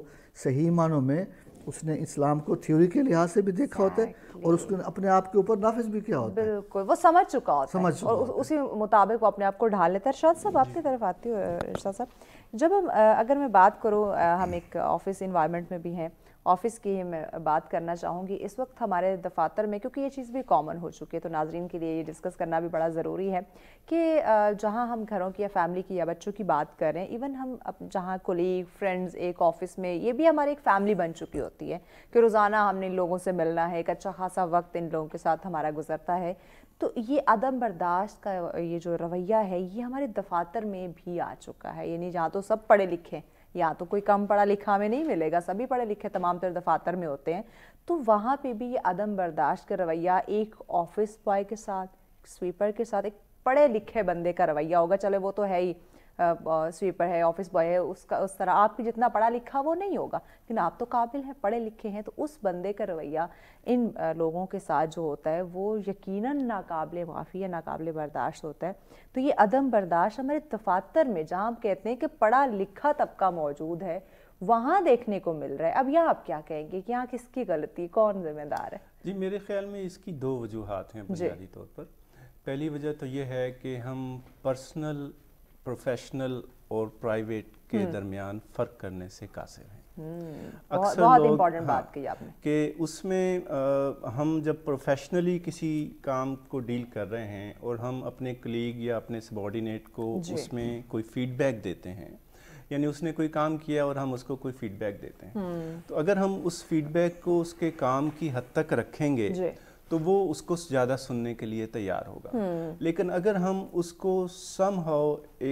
S3: सही मानों में उसने इस्लाम को थ्योरी के लिहाज से भी देखा होता है और उसने अपने आप के ऊपर नाफिज भी किया होता
S1: है बिल्कुल वो समझ चुका होता समझ है और उसी मुताबिक वो अपने आप को ढाल लेता है इरशाद साहब आपकी तरफ आती हूँ इरशाद साहब जब हम अगर मैं बात करूँ हम एक ऑफिस इन्वायरमेंट में भी हैं ऑफिस की मैं बात करना चाहूँगी इस वक्त हमारे दफातर में क्योंकि ये चीज़ भी कॉमन हो चुकी है तो नाजरीन के लिए ये डिस्कस करना भी बड़ा ज़रूरी है कि जहाँ हम घरों की या फैमिली की या बच्चों की बात कर रहे हैं इवन हम जहाँ कोलीग फ्रेंड्स एक ऑफिस में ये भी हमारी एक फ़ैमिली बन चुकी होती है कि रोज़ाना हमने लोगों से मिलना है एक अच्छा खासा वक्त इन लोगों के साथ हमारा गुजरता है तो ये अदम बर्दाश्त का ये जो रवैया है ये हमारे दफातर में भी आ चुका है यानी जहाँ तो सब पढ़े लिखे या तो कोई कम पढ़ा लिखा हमें नहीं मिलेगा सभी पढ़े लिखे तमाम तर दफातर में होते हैं तो वहाँ पे भी ये अदम बर्दाश्त का रवैया एक ऑफिस बॉय के साथ स्वीपर के साथ एक पढ़े लिखे बंदे का रवैया होगा चले वो तो है ही स्वीपर है ऑफिस बॉय है उसका उस तरह आपकी जितना पढ़ा लिखा वो नहीं होगा लेकिन आप तो काबिल हैं पढ़े लिखे हैं तो उस बंदे का रवैया इन लोगों के साथ जो होता है वो यकीनन नाकबिल माफ़ी या नाकबिल बर्दाश्त होता है तो ये अदम बर्दाश्त हमारे तफातर में जहाँ हम कहते हैं कि पढ़ा लिखा तबका मौजूद है वहाँ देखने को मिल रहा है अब यहाँ आप क्या कहेंगे कि यहाँ किसकी गलती कौन जिम्मेदार है
S2: जी मेरे ख्याल में इसकी दो वजूहत हैं बुनियादी तौर पर पहली वजह तो यह है कि हम पर्सनल प्रोफेशनल और प्राइवेट के hmm. दरमियान फ़र्क करने से कासिर हैं hmm. अक्सर लोग हाँ, कि उसमें आ, हम जब प्रोफेशनली किसी काम को डील कर रहे हैं और हम अपने कलीग या अपने सबॉर्डिनेट को उसमें कोई फीडबैक देते हैं यानी उसने कोई काम किया और हम उसको कोई फीडबैक देते हैं hmm. तो अगर हम उस फीडबैक को उसके काम की हद तक रखेंगे तो वो उसको ज़्यादा सुनने के लिए तैयार होगा हम्म। लेकिन अगर हम उसको सम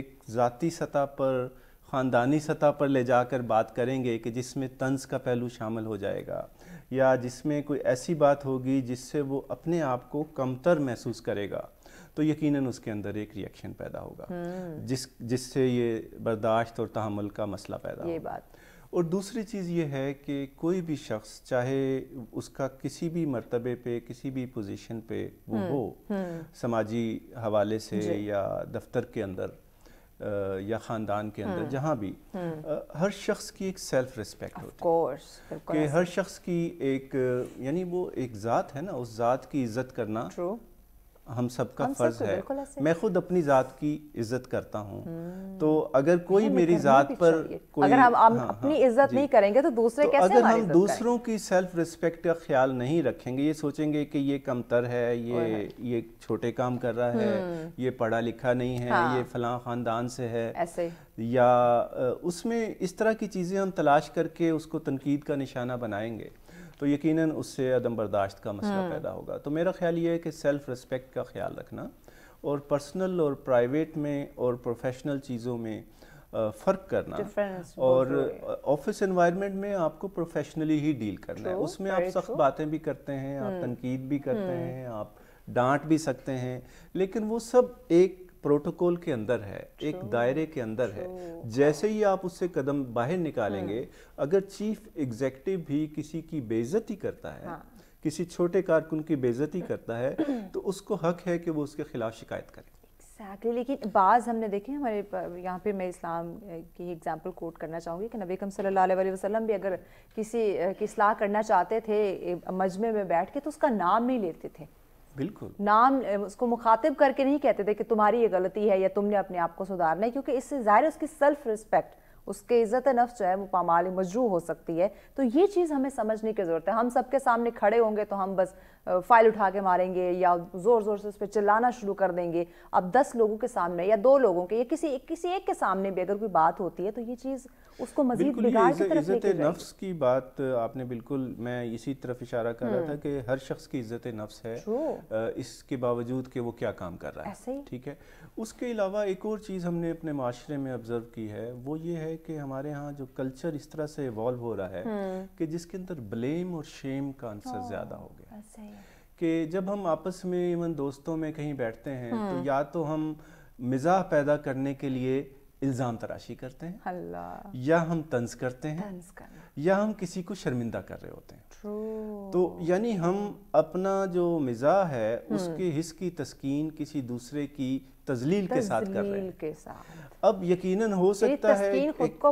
S2: एक जाति सतह पर ख़ानदानी सतह पर ले जाकर बात करेंगे कि जिसमें तंज का पहलू शामिल हो जाएगा या जिसमें कोई ऐसी बात होगी जिससे वो अपने आप को कमतर महसूस करेगा तो यकीनन उसके अंदर एक रिएक्शन पैदा होगा हम्म। जिस जिससे ये बर्दाश्त और तहमल का मसला पैदा ये बात और दूसरी चीज़ ये है कि कोई भी शख्स चाहे उसका किसी भी मरतबे पे किसी भी पोजीशन पे वो हम्म, हो हम्म। समाजी हवाले से या दफ्तर के अंदर या ख़ानदान के अंदर हम्म, जहाँ भी हर शख्स की एक सेल्फ रिस्पेक्ट होती है कि हर शख्स की एक यानी वो एक ज़ात है ना उस ज़ात की इज़्ज़त करना True. हम सबका हम फ़र्ज़ सब है मैं खुद अपनी ज़ात की इज्जत करता हूँ हम्म। तो अगर कोई मेरी ज़ात पर कोई अगर हम, हाँ, हाँ, अपनी इज्जत नहीं
S1: करेंगे तो दूसरे तो कैसे अगर हम दूसरों
S2: की सेल्फ रिस्पेक्ट का ख्याल नहीं रखेंगे ये सोचेंगे कि ये कमतर है ये ये छोटे काम कर रहा है हम्म। ये पढ़ा लिखा नहीं है हाँ। ये फला ख़ानदान से है ऐसे या उसमें इस तरह की चीज़ें हम तलाश करके उसको तनकीद का निशाना बनाएंगे तो यकीन उससे अदम बर्दाश्त का मसला हाँ। पैदा होगा तो मेरा ख्याल ये है कि सेल्फ रिस्पेक्ट का ख्याल रखना और पर्सनल और प्राइवेट में और प्रोफेशनल चीज़ों में फ़र्क करना और ऑफिस इन्वायरमेंट में आपको प्रोफेशनली ही डील करना है उसमें आप सख्त बातें भी करते हैं आप हम्म, तनकीद भी करते हम्म। हैं आप डांट भी सकते हैं लेकिन वो सब एक प्रोटोकॉल के अंदर है एक अच्छा, दायरे के अंदर है अच्छा, जैसे ही आप उससे कदम बाहर निकालेंगे हाँ। अगर चीफ एग्जेक्टिव भी किसी की बेजती करता है हाँ। किसी छोटे कारकुन की बेजती करता है तो उसको हक है कि वो उसके खिलाफ शिकायत करे
S1: एग्जैक्टली लेकिन बाज़ हमने देखे हमारे यहाँ पे मैं इस्लाम की एग्जांपल कोट करना चाहूँगी कि नबी कम सल्लल्लाहु अलैहि वसल्लम भी अगर किसी की सलाह करना चाहते थे मजमे में बैठ के तो उसका नाम नहीं लेते थे बिल्कुल नाम उसको मुखातिब करके नहीं कहते थे कि तुम्हारी ये गलती है या तुमने अपने आप को सुधारना है क्योंकि इससे ज़ाहिर उसकी सेल्फ रिस्पेक्ट उसके इज़्ज़त नफ्स जो है वो पामाल मजरू हो सकती है तो ये चीज़ हमें समझने की ज़रूरत है हम सबके सामने खड़े होंगे तो हम बस फाइल उठा के मारेंगे या ज़ोर ज़ोर से उस पर चिल्लाना शुरू कर देंगे अब दस लोगों के सामने या दो लोगों के या किसी एक किसी एक के सामने भी अगर कोई बात होती है तो ये चीज़ उसको मजीद
S2: की इज़्ज़त नफ्स की बात आपने बिल्कुल मैं इसी तरफ इशारा कर रहा था हम्म। कि हर शख्स की इज़्ज़त नफ्स है इसके बावजूद कि वो क्या काम कर रहा है ठीक है उसके अलावा एक और चीज़ हमने अपने माशरे में ऑब्ज़र्व की है वो ये है है कि हमारे यहाँ जो कल्चर इस तरह से इवॉल्व हो रहा है हम्म। कि जिसके अंदर ब्लेम और शेम का आंसर ज़्यादा हो गया कि जब हम आपस में इवन दोस्तों में कहीं बैठते हैं तो हम्म। या तो हम मिजाह पैदा करने के लिए इल्ज़ाम तराशी करते हैं या हम तंज करते हैं या हम किसी को शर्मिंदा कर रहे होते हैं तो यानी हम अपना जो मिजाह है हम्म। उसके हिस्स की तस्कीन किसी दूसरे की तजलील के साथ कर रहे हैं
S1: के साथ
S2: अब यकीनन हो सकता है खुद को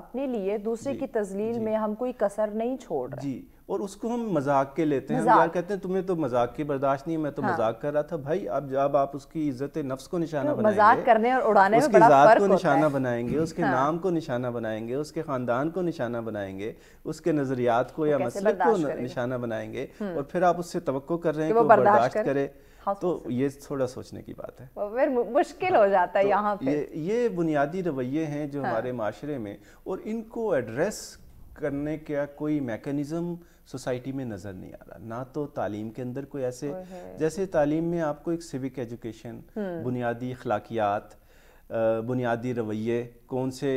S1: अपने लिए दूसरे की तजलील में हम कोई कसर नहीं छोड़ जी और उसको हम
S2: मजाक के लेते हैं हम यार कहते हैं तुम्हें तो मजाक की बर्दाश्त नहीं है मैं तो हाँ। मजाक कर रहा था भाई अब जब आप उसकी इज्जत नफ्स को निशाना तो बनाएंगे मजाक
S1: करने और उड़ाने उसकी में बड़ा फर्क को निशाना है। बनाएंगे उसके हाँ। नाम
S2: को निशाना बनाएंगे उसके खानदान को निशाना बनाएंगे उसके नजरियात को या मसल को निशाना बनाएंगे हम्म। और फिर आप उससे तो कर रहे हैं कि वो बर्दाश्त करे तो ये थोड़ा सोचने की बात है
S1: फिर मुश्किल हो हाँ, जाता है तो यहाँ पे ये,
S2: ये बुनियादी रवैये हैं जो हाँ। हमारे माशरे में और इनको एड्रेस करने का कोई मैकेनिज़्म सोसाइटी में नज़र नहीं आ रहा ना तो तालीम के अंदर कोई ऐसे जैसे तालीम में आपको एक सिविक एजुकेशन हम्म। बुनियादी अखलाकियात बुनियादी रवैये कौन से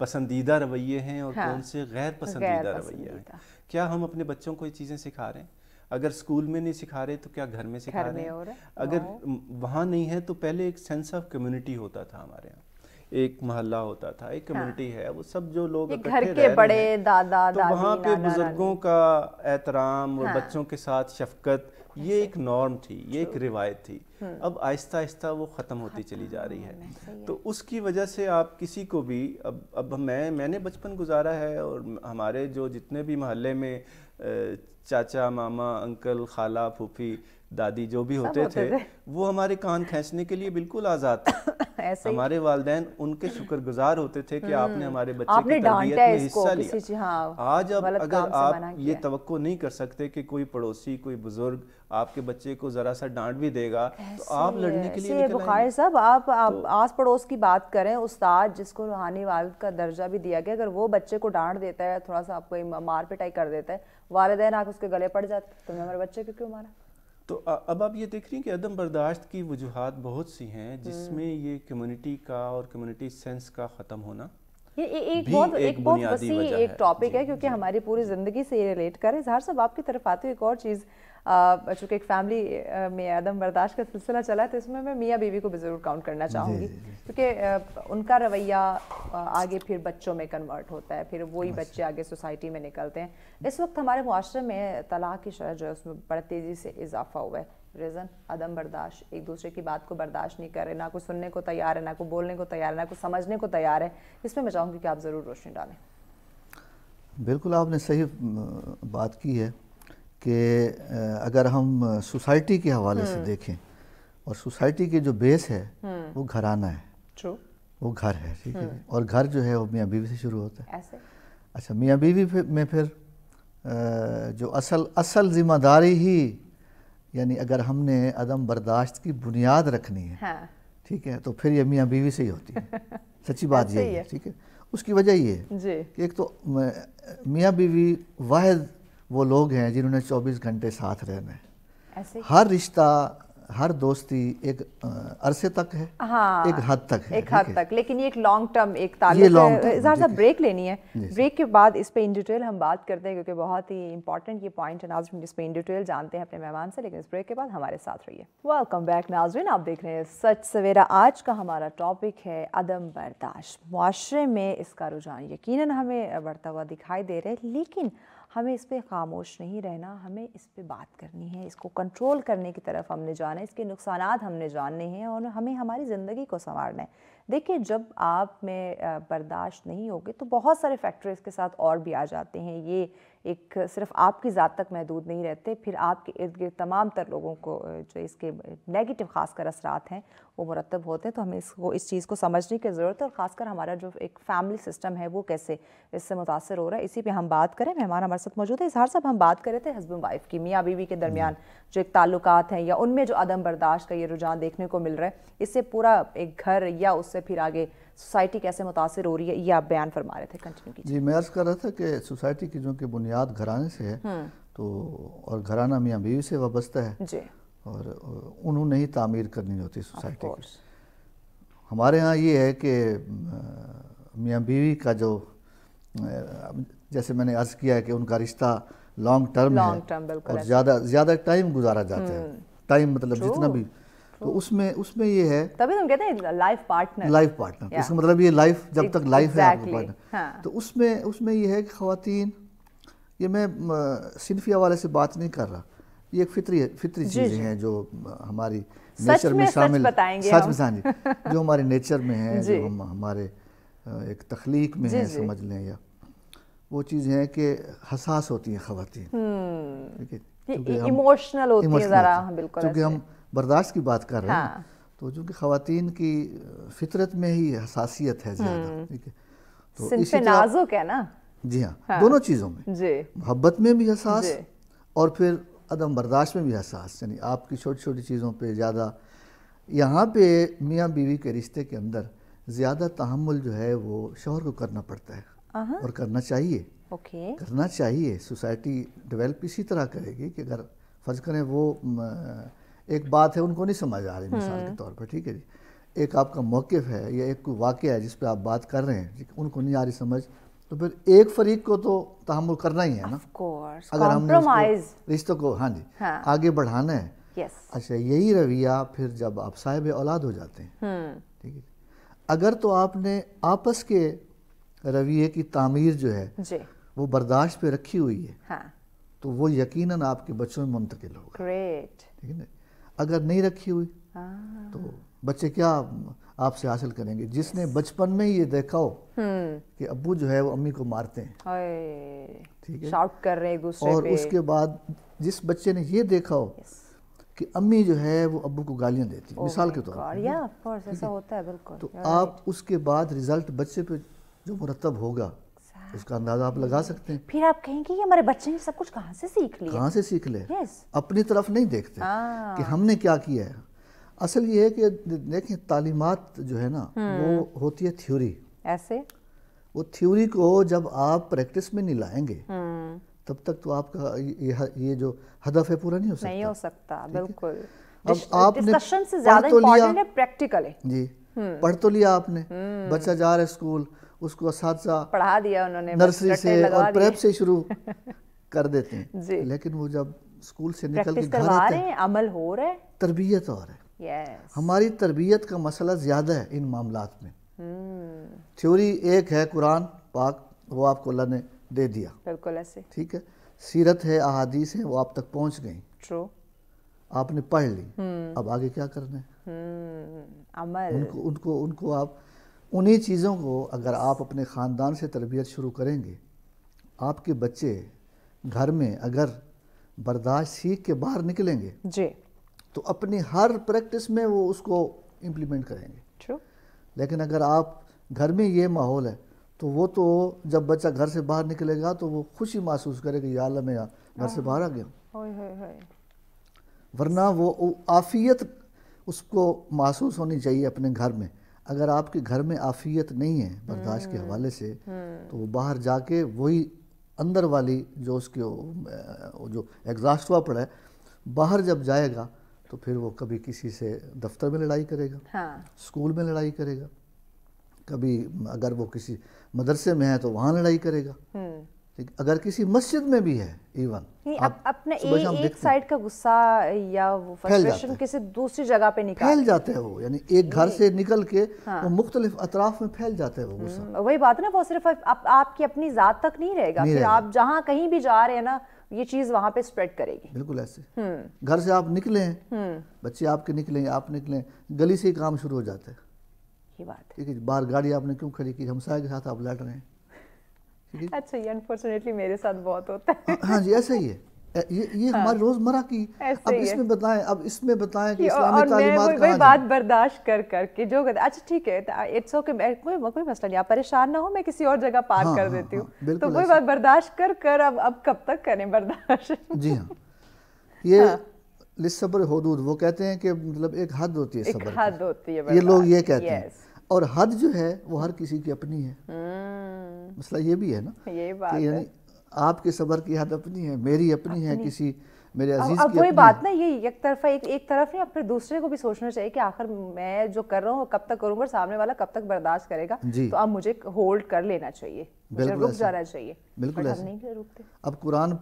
S2: पसंदीदा रवैये हैं और हाँ, कौन से गैर पसंदीदा रवैये हैं क्या हम अपने बच्चों को ये चीज़ें सिखा रहे हैं अगर स्कूल में नहीं सिखा रहे तो क्या घर में सिखा रहे हैं अगर हाँ। वहाँ नहीं है तो पहले एक सेंस ऑफ कम्युनिटी होता था हमारे यहाँ एक मोहल्ला होता था एक कम्युनिटी हाँ। है वो सब जो लोग घर के बड़े
S1: दादा तो दादी, वहाँ पे बुजुर्गों
S2: का एहतराम हाँ। और बच्चों के साथ शफकत ये अच्छा। एक नॉर्म थी ये एक रिवायत थी हम्म। अब आहिस्ता आहिस्ता वो ख़त्म होती चली जा रही है तो उसकी वजह से आप किसी को भी अब अब मैं मैंने बचपन गुजारा है और हमारे जो जितने भी मोहल्ले में चाचा मामा अंकल खाला फूफी दादी जो भी होते, होते थे, थे वो हमारे कान खींचने के लिए बिल्कुल आज़ाद थे ऐसे हमारे वाले उनके शुक्रगुजार होते थे कि आपने हम्म। हमारे बच्चे आपने की तरबियत में हिस्सा लिया हाँ, आज अब अगर आप ये तो नहीं कर सकते कि कोई पड़ोसी कोई बुजुर्ग आपके बच्चे को जरा सा डांट भी देगा तो आप लड़ने के लिए बुखार
S1: साहब आप, तो आस पड़ोस की बात करें उस्ताद जिसको रूहानी वाल का दर्जा भी दिया गया अगर वो बच्चे को डांट देता है थोड़ा सा आपको मार पिटाई कर देता है वाले आके उसके गले पड़ जाते तुमने हमारे बच्चे को क्यों मारा
S2: तो अब आप ये देख रही हैं कि अदम बर्दाश्त की वजूहत बहुत सी हैं हम्म। जिसमें ये कम्युनिटी का और कम्युनिटी सेंस का ख़त्म होना
S1: ये एक बहुत एक बहुत वसी एक टॉपिक है क्योंकि हमारी पूरी ज़िंदगी से ये रिलेट करें जहर साहब आपकी तरफ आते हुए एक और चीज़ चूँकि एक फैमिली में आदम बर्दाश्त का सिलसिला चला है तो इसमें मैं मियाँ बीवी को भी ज़रूर काउंट करना चाहूँगी क्योंकि उनका रवैया आगे फिर बच्चों में कन्वर्ट होता है फिर वही बच्चे आगे सोसाइटी में निकलते हैं इस वक्त हमारे माशरे में तलाक की शरह जो है उसमें बड़ा तेज़ी से इजाफा हुआ है रीज़न अदम बर्दाश्त एक दूसरे की बात को बर्दाश्त नहीं कर रहे ना कोई सुनने को तैयार है ना कोई बोलने को तैयार है ना कुछ समझने को तैयार है इसमें मैं चाहूँगी कि आप ज़रूर रोशनी डालें
S3: बिल्कुल आपने सही बात की है कि अगर हम सोसाइटी के हवाले से हम्म। देखें और सोसाइटी की जो बेस है हम्म। वो घराना है True. वो घर है ठीक है हम्म। और घर जो है वो मियाँ बीवी से शुरू होता है ऐसे? अच्छा मियाँ बीवी में फिर जो असल असल जिम्मेदारी ही यानी अगर हमने अदम बर्दाश्त की बुनियाद रखनी है हाँ। ठीक है तो फिर ये मियाँ बीवी से ही होती है सच्ची बात यही है ठीक है उसकी वजह ये है कि एक तो मियाँ बीवी वाहिद वो लोग हैं जिन्होंने 24 घंटे साथ रहना
S1: है हर
S3: रिश्ता हर दोस्ती एक अरसे तक है हाँ, एक हद तक है एक हद तक
S1: लेकिन ये एक लॉन्ग टर्म एक ताल्लुक तो ब्रेक लेनी है ब्रेक के बाद इस पे इन डिटेल हम बात करते हैं क्योंकि बहुत ही इंपॉर्टेंट ये पॉइंट है नाजरिन जिस पे इन डिटेल जानते हैं अपने मेहमान से लेकिन इस ब्रेक के बाद हमारे साथ रहिए वेलकम बैक नाजरिन आप देख रहे हैं सच सवेरा आज का हमारा टॉपिक है अदम बर्दाश्त माशरे में इसका रुझान यकीन हमें बढ़ता हुआ दिखाई दे रहा है लेकिन हमें इस पर खामोश नहीं रहना हमें इस पर बात करनी है इसको कंट्रोल करने की तरफ हमने जाना है इसके नुकसान हमने जानने हैं और हमें हमारी ज़िंदगी को संवारना है देखिए जब आप में बर्दाश्त नहीं होगी तो बहुत सारे फैक्टर्स इसके साथ और भी आ जाते हैं ये एक सिर्फ आपकी ज़ात तक महदूद नहीं रहते फिर आपके इर्द गिर्द तमाम तर लोगों को जो इसके नेगेटिव खासकर असरात हैं वो मुरतब होते हैं तो हमें इसको इस चीज़ को समझने की ज़रूरत है और ख़ासकर हमारा जो एक फैमिली सिस्टम है वो कैसे इससे मुतासर हो रहा है इसी पर हम बात करें मेहमान हमारे साथ मौजूद है इजहार साहब हम बात कर रहे थे हस्बैंड वाइफ की मियाँ बीवी के दरमियान जो एक ताल्लुक हैं या उनमें जो अदम बर्दाश्त का ये रुझान देखने को मिल रहा है इससे पूरा एक घर या उससे फिर आगे सोसाइटी कैसे मुतासर हो रही है ये आप बयान फरमा रहे थे
S3: कंटिन्यू कीजिए जी मैं अर्ज़ कर रहा था कि सोसाइटी की जो कि बुनियाद घराने से है हम्म। तो और घराना मियाँ बीवी से वाबस्ता है जी और उन्होंने ही तामीर करनी होती सोसाइटी हमारे यहाँ ये है कि मियाँ बीवी का जो जैसे मैंने अर्ज़ किया है कि उनका रिश्ता लॉन्ग टर्म है और ज़्यादा ज़्यादा टाइम गुजारा जाता है टाइम हम्म। मतलब जितना भी तो उसमें उसमें ये है तभी तो हम कहते हैं लाइफ पार्टनर लाइफ पार्टनर इसका मतलब ये लाइफ जब तक लाइफ exactly. है आपका पार्टनर हाँ. तो उसमें उसमें ये है कि खातन ये मैं सिनफिया वाले से बात नहीं कर रहा ये एक फितरी फितरी चीज़ें हैं जो हमारी नेचर में शामिल सच में हाँ जो हमारे नेचर में है जो हम हमारे एक तख्लीक में है समझ लें या वो चीज़ें हैं कि हसास होती हैं खातन हम्म। ठीक है इमोशनल होती है ज़रा हाँ, बिल्कुल क्योंकि हम बर्दाश्त की बात कर रहे हैं हाँ। तो चूंकि खातन की फितरत में ही हसासियत है ज़्यादा हम्म। ठीक है तो इसी नाजुक है ना जी हाँ, हाँ दोनों चीज़ों में मोहब्बत में भी हसास और फिर अदम बर्दाश्त में भी हसास यानी आपकी छोटी छोटी चीज़ों पे ज़्यादा यहाँ पे मियाँ बीवी के रिश्ते के अंदर ज़्यादा तहमुल जो है वो शोहर को करना पड़ता
S1: है और
S3: करना चाहिए
S1: ओके करना
S3: चाहिए सोसाइटी डेवलप इसी तरह करेगी कि अगर फर्ज करें वो एक बात है उनको नहीं समझ आ रही हम्म। मिसाल के तौर पर ठीक है जी एक आपका मौक़ है या एक कोई वाक़ है जिस पर आप बात कर रहे हैं उनको नहीं आ रही समझ तो फिर एक फरीक को तो तहमुल करना ही है ना
S1: course, अगर हमने
S3: रिश्तों को हाँ जी हाँ. आगे बढ़ाना है yes. अच्छा यही रवैया फिर जब आप साहिब औलाद हो जाते हैं हम्म। ठीक है अगर तो आपने आपस के रवैये की तामीर जो है जी. वो बर्दाश्त पे रखी हुई है हाँ. तो वो यकीनन आपके बच्चों में मुंतकिल होगा ठीक है ना अगर नहीं रखी हुई तो बच्चे क्या आपसे हासिल करेंगे जिसने बचपन में ये देखा हो हम्म। कि अबू जो है वो अम्मी को मारते हैं
S1: ठीक है शाउट कर रहे गुस्से और पे। उसके
S3: बाद जिस बच्चे ने ये देखा हो कि अम्मी जो है वो अबू को गालियां देती है मिसाल oh के तौर
S1: पर ऐसा होता है बिल्कुल तो आप
S3: उसके बाद रिजल्ट बच्चे पे जो मुरतब होगा उसका अंदाजा आप लगा सकते हैं
S1: फिर आप कहेंगे ये हमारे बच्चे ने सब कुछ कहाँ से सीख लिया कहाँ
S3: से सीख ले yes. अपनी तरफ नहीं देखते
S1: हाँ। कि
S3: हमने क्या किया है असल ये है कि देखें तालीमत जो है ना हम्म। वो होती है थ्योरी ऐसे वो थ्योरी को जब आप प्रैक्टिस में नहीं लाएंगे हम्म। तब तक तो आपका ये, ये जो हदफ है पूरा नहीं हो सकता नहीं हो
S1: सकता बिल्कुल
S3: अब आपने से ज्यादा तो लिया
S1: प्रैक्टिकल है जी हम्म। पढ़
S3: तो लिया आपने बच्चा जा रहा है स्कूल उसको
S1: पढ़ा दिया उन्होंने नर्सरी से और प्रेप से
S3: शुरू कर देते हैं लेकिन वो जब स्कूल से निकल के घर आते हैं
S1: अमल हो रहा है
S3: तरबियत और
S1: है
S3: हमारी तरबियत का मसला ज़्यादा है इन मामला में
S1: हम्म।
S3: थ्योरी एक है कुरान पाक वो आपको अल्लाह ने दे दिया बिल्कुल ऐसे ठीक है सीरत है अहादीस है वो आप तक पहुंच गई आपने पढ़ ली हम्म। अब आगे क्या करना
S1: है हम्म। अमल उनको
S3: उनको उनको आप उन्हीं चीज़ों को अगर आप अपने ख़ानदान से तरबियत शुरू करेंगे आपके बच्चे घर में अगर बर्दाश्त सीख के बाहर निकलेंगे जी तो अपनी हर प्रैक्टिस में वो उसको इम्प्लीमेंट करेंगे True. लेकिन अगर आप घर में ये माहौल है तो वो तो जब बच्चा घर से बाहर निकलेगा तो वो खुशी महसूस करेगा या मैं घर से हाँ। बाहर आ गया वरना वो आफियत उसको महसूस होनी चाहिए अपने घर में अगर आपके घर में आफियत नहीं है बर्दाश्त के हम्म, हवाले से हम्म। तो वो बाहर जाके वही अंदर वाली जो उसके जो एग्जास्ट हुआ पड़ा है बाहर जब जाएगा तो फिर वो कभी किसी से दफ्तर में लड़ाई करेगा हाँ। स्कूल में लड़ाई करेगा कभी अगर वो किसी मदरसे में है तो वहाँ लड़ाई करेगा हम्म। अगर किसी मस्जिद में भी है इवन आप
S1: अपने ए, एक साइड का गुस्सा या वो फ्रस्ट्रेशन किसी दूसरी जगह पे निकाल फैल
S3: जाते हैं वो यानी एक घर से निकल के हाँ। वो मुख्तलिफ अतराफ में फैल जाते हैं वो गुस्सा हम्म,
S1: वही बात है ना वो सिर्फ आप, आपकी अपनी जात तक नहीं रहेगा फिर आप जहाँ कहीं भी जा रहे हैं ना ये चीज वहाँ पे स्प्रेड करेगी
S3: बिल्कुल ऐसे हम्म। घर से आप निकले हम्म। बच्चे आपके निकले आप निकले गली से ही काम शुरू हो जाते हैं ये बात ठीक है बाहर गाड़ी आपने क्यों खड़ी की हमसाय के साथ आप लड़ रहे हैं
S1: अच्छा ये अनफॉर्चुनेटली मेरे साथ बहुत होता है
S3: हाँ, हाँ जी ऐसा ही है ये ये हाँ। हमारे रोजमर्रा की अब इसमें बताएं अब इसमें बताएं कि इस्लामी तालीमात कहां बात
S1: बर्दाश्त कर जो अच्छा ठीक है इट्स ओके कोई कोई मसला नहीं आप परेशान ना हो मैं किसी और जगह पार हाँ, कर हाँ, देती हूँ हाँ, तो कोई बात बर्दाश्त कर कर अब अब कब तक करें बर्दाश्त
S3: जी हाँ ये हाँ। हदूद वो कहते हैं कि मतलब एक हद होती है सब्र एक हद होती है ये लोग ये कहते हैं और हद जो है वो हर किसी की अपनी है हम्म। मसला ये भी है ना ये बात कि यानी आपके सबर की हद अपनी है मेरी अपनी, अपनी है किसी मेरे अजीज अब, कोई बात ना
S1: ये एक तरफा एक एक तरफ नहीं अब फिर दूसरे को भी सोचना चाहिए कि आखिर मैं जो कर रहा हूँ कब तक करूँगा सामने वाला कब तक बर्दाश्त करेगा तो अब मुझे होल्ड कर लेना चाहिए
S3: बिल्कुल रुक जाना चाहिए बिल्कुल नहीं रुकते अब कुरान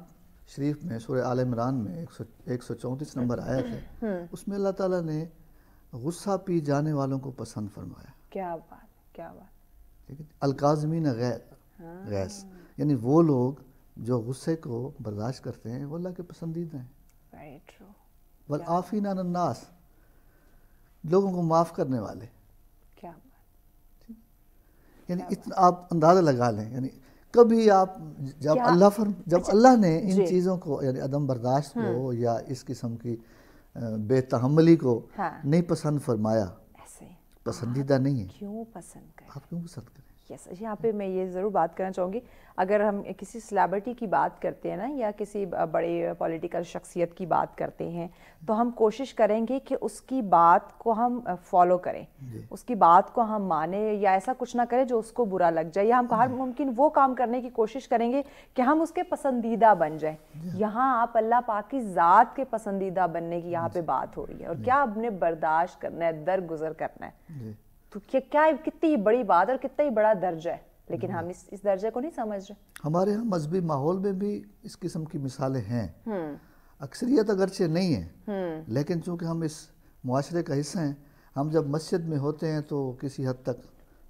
S3: शरीफ में सूर्य आल इमरान में एक सौ एक सौ चौंतीस नंबर आया है हम्म। उसमें अल्लाह ताला ने गुस्सा पी जाने वालों को पसंद फरमाया क्या बात क्या बात ठीक है हाँ। गैस यानी वो लोग जो गुस्से को बर्दाश्त करते हैं वो अल्लाह के पसंदीदा हैं वल आफी नानन्नास लोगों को माफ़ करने वाले क्या यानी इतना आप अंदाज़ा लगा लें यानी कभी आप जब अल्लाह फर जब अच्छा, अल्लाह ने इन चीज़ों को यानी अदम बर्दाश्त को हम्म। या इस किस्म की बेतहमली को हाँ। नहीं पसंद फरमाया पसंदीदा नहीं है
S1: क्यों पसंद
S3: करें आप क्यों पसंद करें
S1: यस yes, यहाँ पे मैं ये ज़रूर बात करना चाहूँगी अगर हम किसी सेलेब्रिटी की बात करते हैं ना या किसी बड़े पॉलिटिकल शख्सियत की बात करते हैं तो हम कोशिश करेंगे कि उसकी बात को हम फॉलो करें उसकी बात को हम माने या ऐसा कुछ ना करें जो उसको बुरा लग जाए या हम हर मुमकिन वो काम करने की कोशिश करेंगे कि हम उसके पसंदीदा बन जाएं यहाँ आप अल्लाह पाक की ज़ात के पसंदीदा बनने की यहाँ पे बात हो रही है और क्या आपने बर्दाश्त करना है दरगुजर करना है तो क्या क्या कितनी बड़ी बात और कितना ही बड़ा दर्जा है लेकिन हम्म। हम इस इस दर्जे को नहीं समझ रहे
S3: हमारे यहाँ मजहबी माहौल में भी इस किस्म की मिसालें हैं हम्म। अक्सरियत अगरचे नहीं है हम्म। लेकिन चूंकि हम इस माशरे का हिस्सा हैं हम जब मस्जिद में होते हैं तो किसी हद तक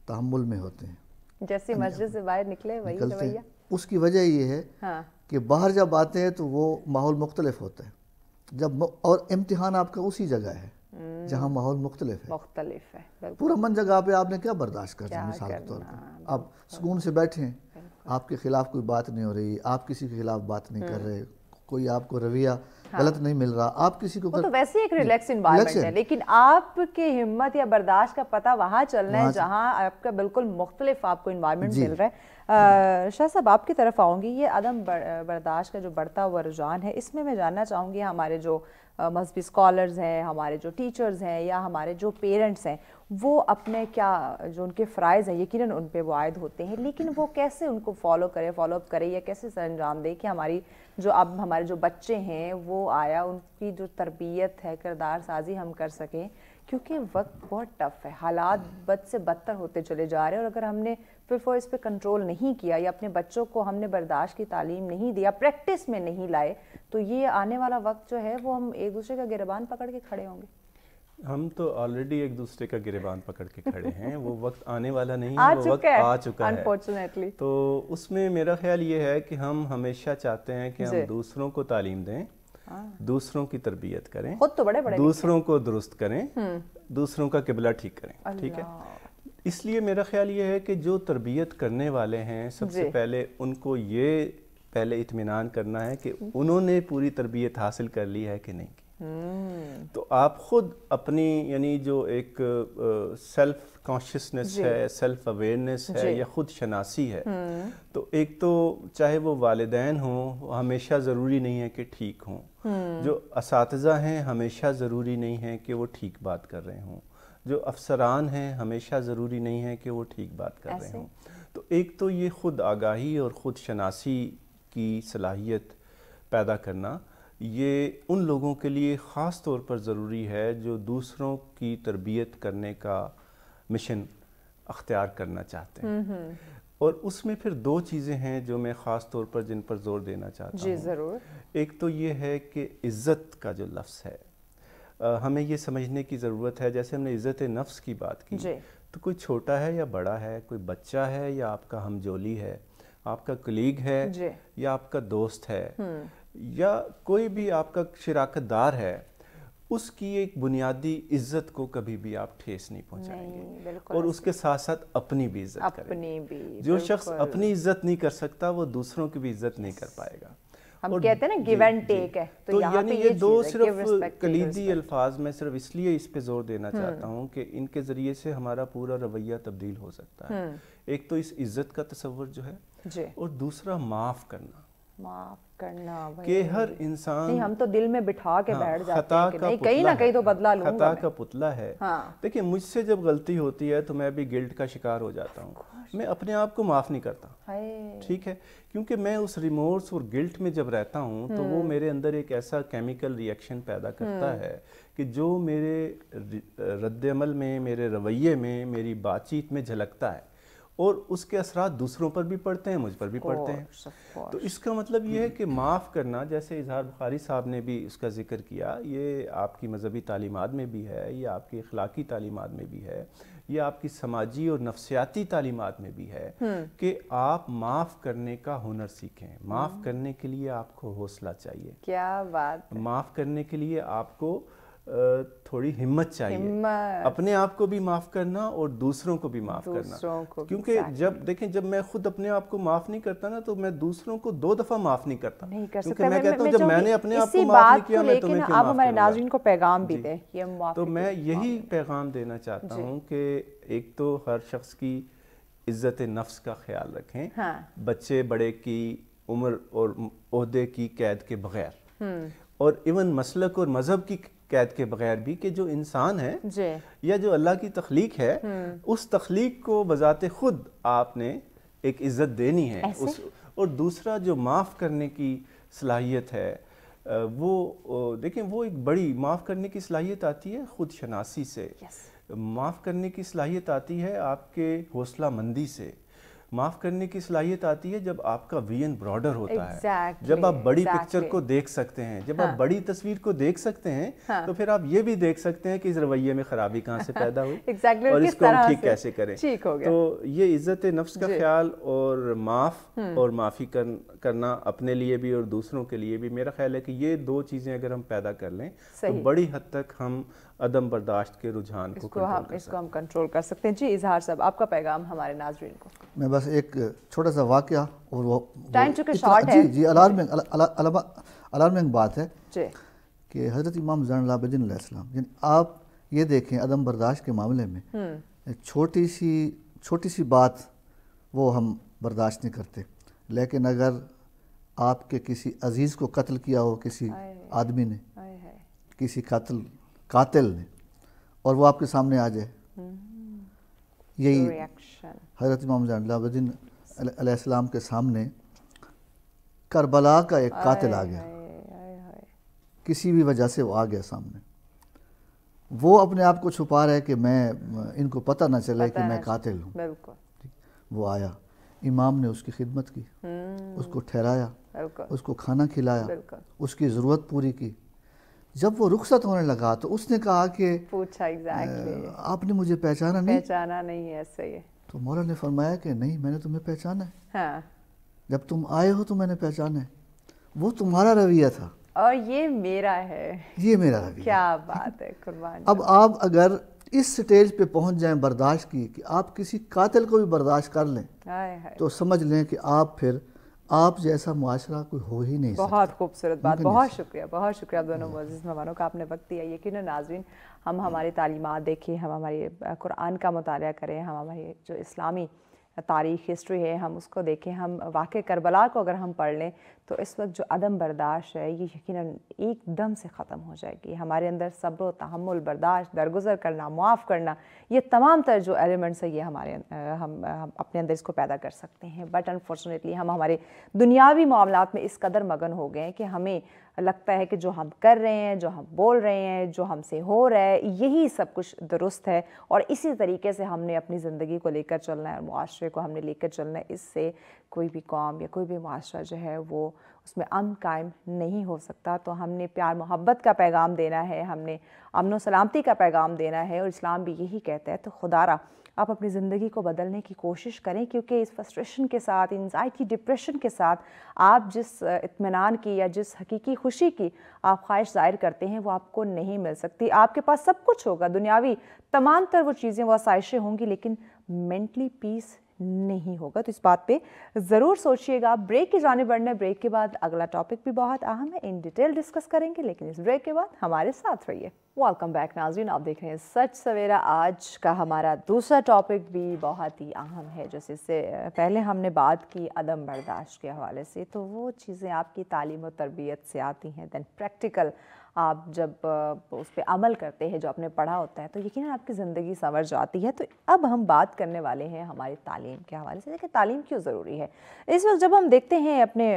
S3: तहमुल में होते हैं
S1: जैसे हाँ मस्जिद से बाहर निकले वही रवैया
S3: तो उसकी वजह ये है हाँ। कि बाहर जब आते हैं तो वो माहौल मुख्तलिफ होता है जब और इम्तहान आपका उसी जगह है जहाँ माहौल मुख्तलिफ है
S1: मुख्तलिफ
S3: है मन जगह पे आपने क्या बर्दाश्त कर दिया मिसाल के तौर पर आप सुकून से बैठे हैं आपके खिलाफ कोई बात नहीं हो रही आप किसी के खिलाफ बात नहीं कर हम्म। रहे कोई आपको रवैया हाँ। गलत नहीं मिल रहा आप किसी को तो कर... तो वैसे
S1: एक रिलैक्स इन्वायरमेंट है लेकिन आपके हिम्मत या बर्दाश्त का पता वहाँ चलना है जहाँ आपका बिल्कुल मुख्तलिफ आपको इन्वायरमेंट मिल रहा है शाह साहब आपकी तरफ आऊंगी ये अदम बर्दाश्त का जो बढ़ता हुआ रुझान है इसमें मैं जानना चाहूंगी हमारे जो मजहबी स्कॉलर्स हैं हमारे जो टीचर्स हैं या हमारे जो पेरेंट्स हैं वो अपने क्या जो उनके फ़्राइज़ हैं यकीन उन पर वो आयद होते हैं लेकिन वो कैसे उनको फॉलो करें फॉलोअप करें या कैसे सर अंजाम दें कि हमारी जो अब हमारे जो बच्चे हैं वो आया उनकी जो तरबियत है किरदार साजी हम कर सकें क्योंकि वक्त बहुत टफ है हालात हम्म। बद से बदतर होते चले जा रहे हैं और अगर हमने फिर फॉर इस पर कंट्रोल नहीं किया या अपने बच्चों को हमने बर्दाश्त की तालीम नहीं दिया प्रैक्टिस में नहीं लाए तो ये आने वाला वक्त जो है वो हम एक दूसरे का गिरबान पकड़ के खड़े होंगे
S2: हम तो ऑलरेडी एक दूसरे का गिरबान पकड़ के खड़े हैं वो वक्त आने वाला नहीं है वो वक्त आ चुका है तो उसमें मेरा ख्याल ये है कि हम हमेशा चाहते हैं कि हम दूसरों को तालीम दें दूसरों की तरबियत करें खुद तो बड़े बड़े दूसरों को दुरुस्त करें हम्म। दूसरों का किबला ठीक करें ठीक है इसलिए मेरा ख्याल ये है कि जो तरबियत करने वाले हैं सबसे पहले उनको ये पहले इतमान करना है कि उन्होंने पूरी तरबियत हासिल कर ली है कि नहीं Hmm. तो आप खुद अपनी यानी जो एक सेल्फ कॉन्शियसनेस है सेल्फ अवेयरनेस है या खुद शनासी है hmm. तो एक तो चाहे वो वालदेन हों हमेशा ज़रूरी नहीं है कि ठीक हों hmm. जो इस हैं हमेशा ज़रूरी नहीं है कि वो ठीक बात कर रहे हों जो अफसरान हैं हमेशा ज़रूरी नहीं है कि वो ठीक बात कर रहे हों तो एक तो ये खुद आगाही और ख़ुद शनासी की सलाहियत पैदा करना ये उन लोगों के लिए ख़ास तौर पर ज़रूरी है जो दूसरों की तरबियत करने का मिशन अख्तियार करना चाहते हैं हम्म, हम्म। और उसमें फिर दो चीज़ें हैं जो मैं ख़ास तौर पर जिन पर ज़ोर देना चाहता हूँ ज़रूर एक तो ये है कि इज़्ज़त का जो लफ्ज़ है आ, हमें ये समझने की ज़रूरत है जैसे हमने इज़्ज़त नफ्स की बात की तो कोई छोटा है या बड़ा है कोई बच्चा है या आपका हमजोली है आपका कलीग है या आपका दोस्त है हम्म। या कोई भी आपका दार है उसकी एक बुनियादी इज्जत को कभी भी आप ठेस नहीं
S1: पहुंचाएंगे और उसके
S2: साथ साथ अपनी भी इज्जत अपनी भी जो शख्स अपनी इज्जत नहीं कर सकता वो दूसरों की भी इज्जत नहीं कर पाएगा
S1: हम और कहते हैं ना गिव एंड टेक है तो, तो यानी ये, ये दो सिर्फ कलीदी
S2: अल्फाज में सिर्फ इसलिए इस पे जोर देना हम्म। चाहता हूँ कि इनके ज़रिए से हमारा पूरा रवैया तब्दील हो सकता है हम्म। एक तो इस इज्जत का तस्वर जो है और दूसरा माफ़ करना
S1: माफ़ करना हर इंसान हम तो दिल में बिठा के हाँ, बैठ जाते हैं कि नहीं कहीं ना कहीं तो बदला लूंगा खता
S2: का पुतला है हाँ। देखिए मुझसे जब गलती होती है तो मैं भी गिल्ट का शिकार हो जाता हूँ मैं अपने आप को माफ़ नहीं
S1: करता
S2: ठीक है क्योंकि मैं उस रिमोर्स और गिल्ट में जब रहता हूँ तो वो हम्म। मेरे अंदर एक ऐसा केमिकल रिएक्शन पैदा करता हम्म। है कि जो मेरे रद्दमल में मेरे रवैये में मेरी बातचीत में झलकता है और उसके असरा दूसरों पर भी पड़ते हैं मुझ पर भी पड़ते हैं तो इसका मतलब यह है कि माफ़ करना जैसे इजहार बुखारी साहब ने भी इसका जिक्र किया ये आपकी मजहबी तालीमत में भी है ये आपकी अखलाकी तालीमत में भी है ये आपकी समाजी और नफसियाती तालीमत में भी है हम्म। कि आप माफ़ करने का हुनर सीखें माफ़ हम्म। करने के लिए आपको हौसला चाहिए
S1: क्या बात
S2: माफ़ करने के लिए आपको थोड़ी हिम्मत चाहिए हिम्मत। अपने आप को भी माफ करना और दूसरों को भी माफ करना क्योंकि जब देखें जब मैं खुद अपने आप को माफ नहीं करता ना तो मैं दूसरों को दो दफा माफ नहीं करता नहीं कर क्योंकि मैं, कहता हूँ जब मैंने अपने आप को माफ नहीं किया मैं तुम्हें आप को पैगाम भी दे तो मैं यही पैगाम देना चाहता हूँ कि एक तो हर शख्स की इज्जत नफ्स का ख्याल रखें हाँ। बच्चे बड़े की उम्र और की कैद के बगैर हम्म। और इवन मसलक और मजहब की कैद के बगैर भी कि जो इंसान है या जो अल्लाह की तख्लीक है हम्म। उस तख्लीक को बजाते खुद आपने एक इज्जत देनी है उस और दूसरा जो माफ़ करने की सलाहियत है वो देखें वो एक बड़ी माफ़ करने की सलाहियत आती है खुद शनासी से माफ़ करने की सलाहियत आती है आपके हौसला मंदी से माफ करने की सलाहियत आती है जब आपका विजन ब्रॉडर होता exactly, है जब आप बड़ी exactly. पिक्चर को देख सकते हैं जब हाँ. आप बड़ी तस्वीर को देख सकते हैं हाँ. तो फिर आप ये भी देख सकते हैं कि इस रवैये में खराबी कहाँ से पैदा हुई
S1: exactly, और इसको हम ठीक कैसे करें ठीक हो गया।
S2: तो ये इज्जत नफ्स का ख्याल और माफ हम्म। और माफी कर, करना अपने लिए भी और दूसरों के लिए भी मेरा ख्याल है कि ये दो चीजें अगर हम पैदा कर लें
S3: तो
S1: बड़ी
S2: हद तक हम अदम बर्दाश्त के रुझान
S1: को हाँ, हम इसको हम कंट्रोल कर सकते हैं जी इजहार साहब आपका पैगाम हमारे नाजरीन को
S3: मैं बस एक छोटा सा वाक्य और वो टाइम चूँकि शॉर्ट है जी अलार्मिंग अलार्मिंग बात है जी कि हज़रत इमाम जैन अलैहिस्सलाम जिन आप ये देखें अदम बर्दाश्त के मामले में हम्म। छोटी सी छोटी सी बात वो हम बर्दाश्त नहीं करते लेकिन अगर आपके किसी अजीज़ को कत्ल किया हो किसी आदमी ने किसी कत्ल कातिल ने और वो आपके सामने आ जाए हम्म। यही हजरत इमाम जलाबद्दीन के सामने करबला का एक कातिल आ गया किसी भी वजह से वो आ गया सामने वो अपने आप को छुपा रहे कि मैं इनको पता ना चले पता कि मैं कातिल हूँ वो आया इमाम ने उसकी खिदमत की हम्म। उसको ठहराया उसको खाना खिलाया उसकी ज़रूरत पूरी की जब वो रुखसत होने लगा तो उसने कहा कि
S1: पूछा exactly.
S3: आपने मुझे पहचाना नहीं
S1: पहचाना नहीं ऐसे ही
S3: तो मौला ने फरमाया कि नहीं मैंने तुम्हें पहचाना है हाँ। जब तुम आए हो तो मैंने पहचाना है वो तुम्हारा रवैया था
S1: और ये मेरा है ये मेरा रवैया क्या बात है कुर्बान अब
S3: आप अगर इस स्टेज पे पहुंच जाए बर्दाश्त की कि आप किसी कातिल को भी बर्दाश्त कर लें तो समझ लें कि आप फिर आप जैसा मुआरा कोई हो ही नहीं बहुत खूबसूरत बात बहुत
S1: शुक्रिया बहुत शुक्रिया दोनों मजिज मेहमानों का आपने वक्त दिया यकीन नाजरीन हम हमारी तालीमत देखें हम हमारी कुरान का मुताल करें हम हमारी जो इस्लामी तारीख़ हिस्ट्री है हम उसको देखें हम वाक़ करबला को अगर हम पढ़ लें तो इस वक्त जो अदम बर्दाश्त है ये यकीन एकदम से ख़त्म हो जाएगी हमारे अंदर सब्र तहमुल बर्दाश्त दरगुजर करना मुआफ़ करना ये तमाम तर जो एलिमेंट्स है ये हमारे हम, हम अपने अंदर इसको पैदा कर सकते हैं बट अनफॉर्चुनेटली हम हमारे दुनियावी मामला में इस कदर मगन हो गए हैं कि हमें लगता है कि जो हम कर रहे हैं जो हम बोल रहे हैं जो हमसे हो रहा है यही सब कुछ दुरुस्त है और इसी तरीके से हमने अपनी ज़िंदगी को लेकर चलना है और माशरे को हमने लेकर चलना है इससे कोई भी कौम या कोई भी माशरा जो है वो उसमें अम कायम नहीं हो सकता तो हमने प्यार मोहब्बत का पैगाम देना है हमने अमन व सलामती का पैगाम देना है और इस्लाम भी यही कहता है तो खुदारा आप अपनी ज़िंदगी को बदलने की कोशिश करें क्योंकि इस फ्रस्ट्रेशन के साथ इन्जाइटी डिप्रेशन के साथ आप जिस इतमान की या जिस हकीकी खुशी की आप ख्वाहिश ज़ाहिर करते हैं वो आपको नहीं मिल सकती आपके पास सब कुछ होगा दुनियावी तमाम तर वो चीज़ें वह आसाइशें होंगी लेकिन मेंटली पीस नहीं होगा तो इस बात पे ज़रूर सोचिएगा ब्रेक की जाने बढ़ने ब्रेक के बाद अगला टॉपिक भी बहुत अहम है इन डिटेल डिस्कस करेंगे लेकिन इस ब्रेक के बाद हमारे साथ रहिए वेलकम बैक नाजरीन आप देख रहे हैं सच सवेरा आज का हमारा दूसरा टॉपिक भी बहुत ही अहम है जैसे इससे पहले हमने बात की अदम बर्दाश्त के हवाले से तो वो चीज़ें आपकी तालीम और तरबियत से आती हैं दैन प्रैक्टिकल आप जब उस पर अमल करते हैं जो आपने पढ़ा होता है तो यकीन आपकी ज़िंदगी संवर जाती है तो अब हम बात करने वाले हैं हमारी तालीम के हवाले से देखिए तालीम क्यों ज़रूरी है इस वक्त जब हम देखते हैं अपने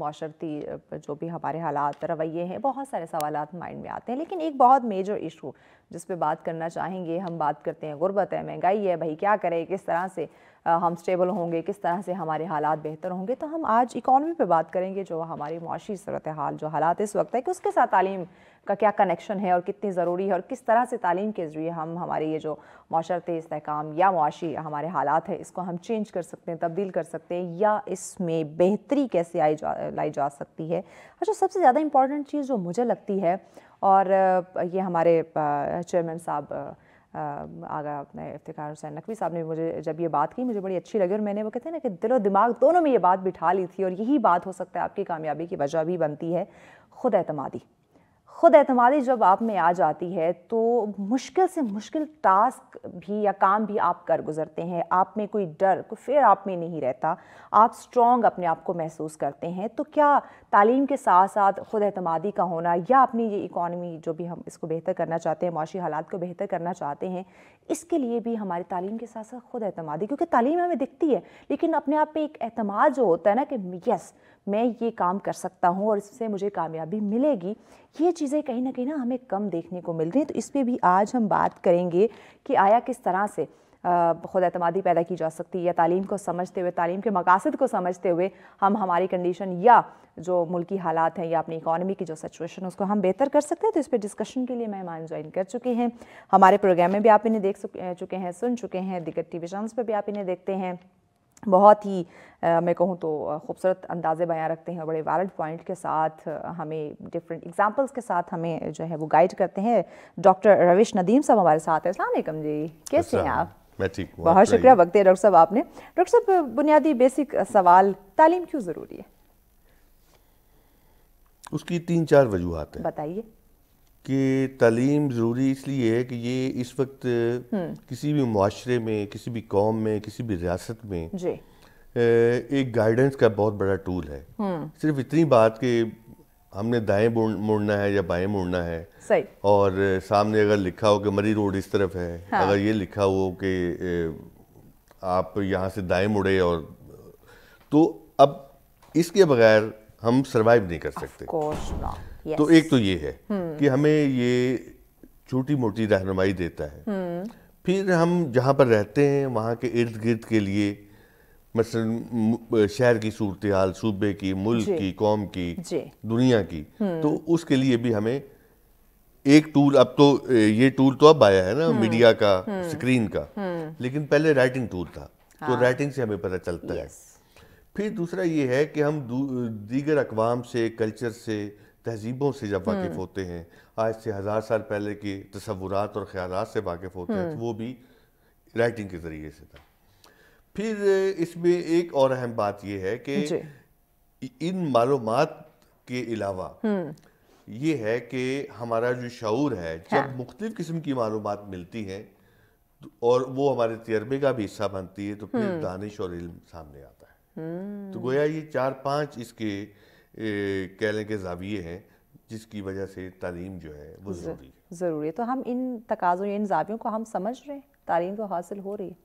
S1: माशरती जो भी हमारे हालात रवैये हैं बहुत सारे सवाल माइंड में आते हैं लेकिन एक बहुत मेजर इशू जिस पर बात करना चाहेंगे हम बात करते हैं गुर्बत है महंगाई है भाई क्या करें किस तरह से हम स्टेबल होंगे किस तरह से हमारे हालात बेहतर होंगे तो हम आज इकॉनमी पर बात करेंगे जो हमारी मुशी सूरत हाल जो हालात इस वक्त है कि उसके साथ तालीम का क्या कनेक्शन है और कितनी ज़रूरी है और किस तरह से तालीम के ज़रिए हम हमारे ये जो माशरती इसकाम या मुशी हमारे हालात है इसको हम चेंज कर सकते हैं तब्दील कर सकते हैं या इसमें बेहतरी कैसे आई जा लाई जा सकती है अच्छा सबसे ज़्यादा इम्पॉर्टेंट चीज़ जो मुझे लगती है और ये हमारे चेयरमैन साहब आगा अपने इफ्तार हुसैन नकवी साहब ने मुझे जब ये बात की मुझे बड़ी अच्छी लगी और मैंने वो कहते हैं ना कि दिलो दिमाग दोनों में ये बात बिठा ली थी और यही बात हो सकता है आपकी कामयाबी की वजह भी बनती है खुद अतमादी ख़ुद एतमादी जब आप में आ जाती है तो मुश्किल से मुश्किल टास्क भी या काम भी आप कर गुजरते हैं आप में कोई डर कोई फिर आप में नहीं रहता आप स्ट्रॉन्ग अपने आप को महसूस करते हैं तो क्या तालीम के साथ साथ ख़ुद एतमादी का होना या अपनी ये इकॉनमी जो भी हम इसको बेहतर करना चाहते हैं माशी हालात को बेहतर करना चाहते हैं इसके लिए भी हमारी तालीम के साथ साथ खुद अतमादी क्योंकि तालीम हमें दिखती है लेकिन अपने आप पे एक अतमाद जो होता है ना कि यस मैं ये काम कर सकता हूँ और इससे मुझे कामयाबी मिलेगी ये चीज़ें कहीं ना कहीं ना हमें कम देखने को मिल रही हैं तो इस पर भी आज हम बात करेंगे कि आया किस तरह से खुद अतमादी पैदा की जा सकती है या तालीम को समझते हुए तालीम के मकासद को समझते हुए हम हमारी कंडीशन या जो मुल्की हालात हैं या अपनी इकानमी की जो सिचुएशन है उसको हम बेहतर कर सकते हैं तो इस पर डिस्कशन के लिए मेहमान ज्वाइन कर चुके हैं हमारे प्रोग्राम में भी आप इन्हें देख चुके हैं सुन चुके हैं दिग्गज टी वी चैनल्स पर भी आप इन्हें देखते हैं बहुत ही आ, मैं कहूँ तो खूबसूरत अंदाज़े बयां रखते हैं और बड़े वैलड पॉइंट के साथ हमें डिफरेंट एग्जांपल्स के साथ हमें जो है वो गाइड करते हैं डॉक्टर रविश नदीम साहब हमारे साथ हैं अलैक्म जी कैसे हैं आप
S4: मैं ठीक हूँ बहुत शुक्रिया वक्त
S1: डॉक्टर साहब आपने डॉक्टर साहब बुनियादी बेसिक सवाल तालीम क्यों ज़रूरी है
S4: उसकी तीन चार वजूहत हैं बताइए कि तालीम ज़रूरी इसलिए है कि ये इस वक्त हम्म। किसी भी माशरे में किसी भी कौम में किसी भी रियासत में जी एक गाइडेंस का बहुत बड़ा टूल है हम्म। सिर्फ इतनी बात कि हमने दाएं मुड़ना है या बाएं मुड़ना है सही और सामने अगर लिखा हो कि मरी रोड इस तरफ है हाँ। अगर ये लिखा हो कि आप यहाँ से दाएं मुड़े और तो अब इसके बगैर हम सरवाइव नहीं कर सकते तो yes. तो एक तो ये है हम्म। कि हमें ये छोटी मोटी रहनुमाई देता है हम्म। फिर हम जहाँ पर रहते हैं वहाँ के इर्द गिर्द के लिए मसलन शहर की सूरत हाल सूबे की मुल्क की कौम की दुनिया की हम्म। तो उसके लिए भी हमें एक टूल अब तो ये टूल तो अब आया है ना हम्म। मीडिया का हम्म। स्क्रीन का लेकिन पहले राइटिंग टूल था तो हाँ। तो राइटिंग से हमें पता चलता है फिर दूसरा ये है कि हम दीगर अकवाम से कल्चर से तहजीबों से जब वाकिफ़ होते हैं आज से हज़ार साल पहले के तस्वुरात और ख्याल से वाकिफ़ होते हैं तो वो भी राइटिंग के ज़रिए से था फिर इसमें एक और अहम बात यह है कि इन मालूम के अलावा
S3: हम्म।
S4: ये है कि हमारा जो शूर है हाँ। जब मुख्तलिफ किस्म की मालूम मिलती है और वो हमारे तजर्बे का भी हिस्सा बनती है तो फिर हम्म। दानिश और इल्म सामने आता है हम्म। तो गोया ये चार पांच इसके कह लें के जाविये हैं जिसकी वजह से तालीम जो है वो ज़रूरी
S1: है ज़रूरी है तो हम इन तकाज़ों इन जावियों को हम समझ रहे हैं तालीम तो हासिल हो रही है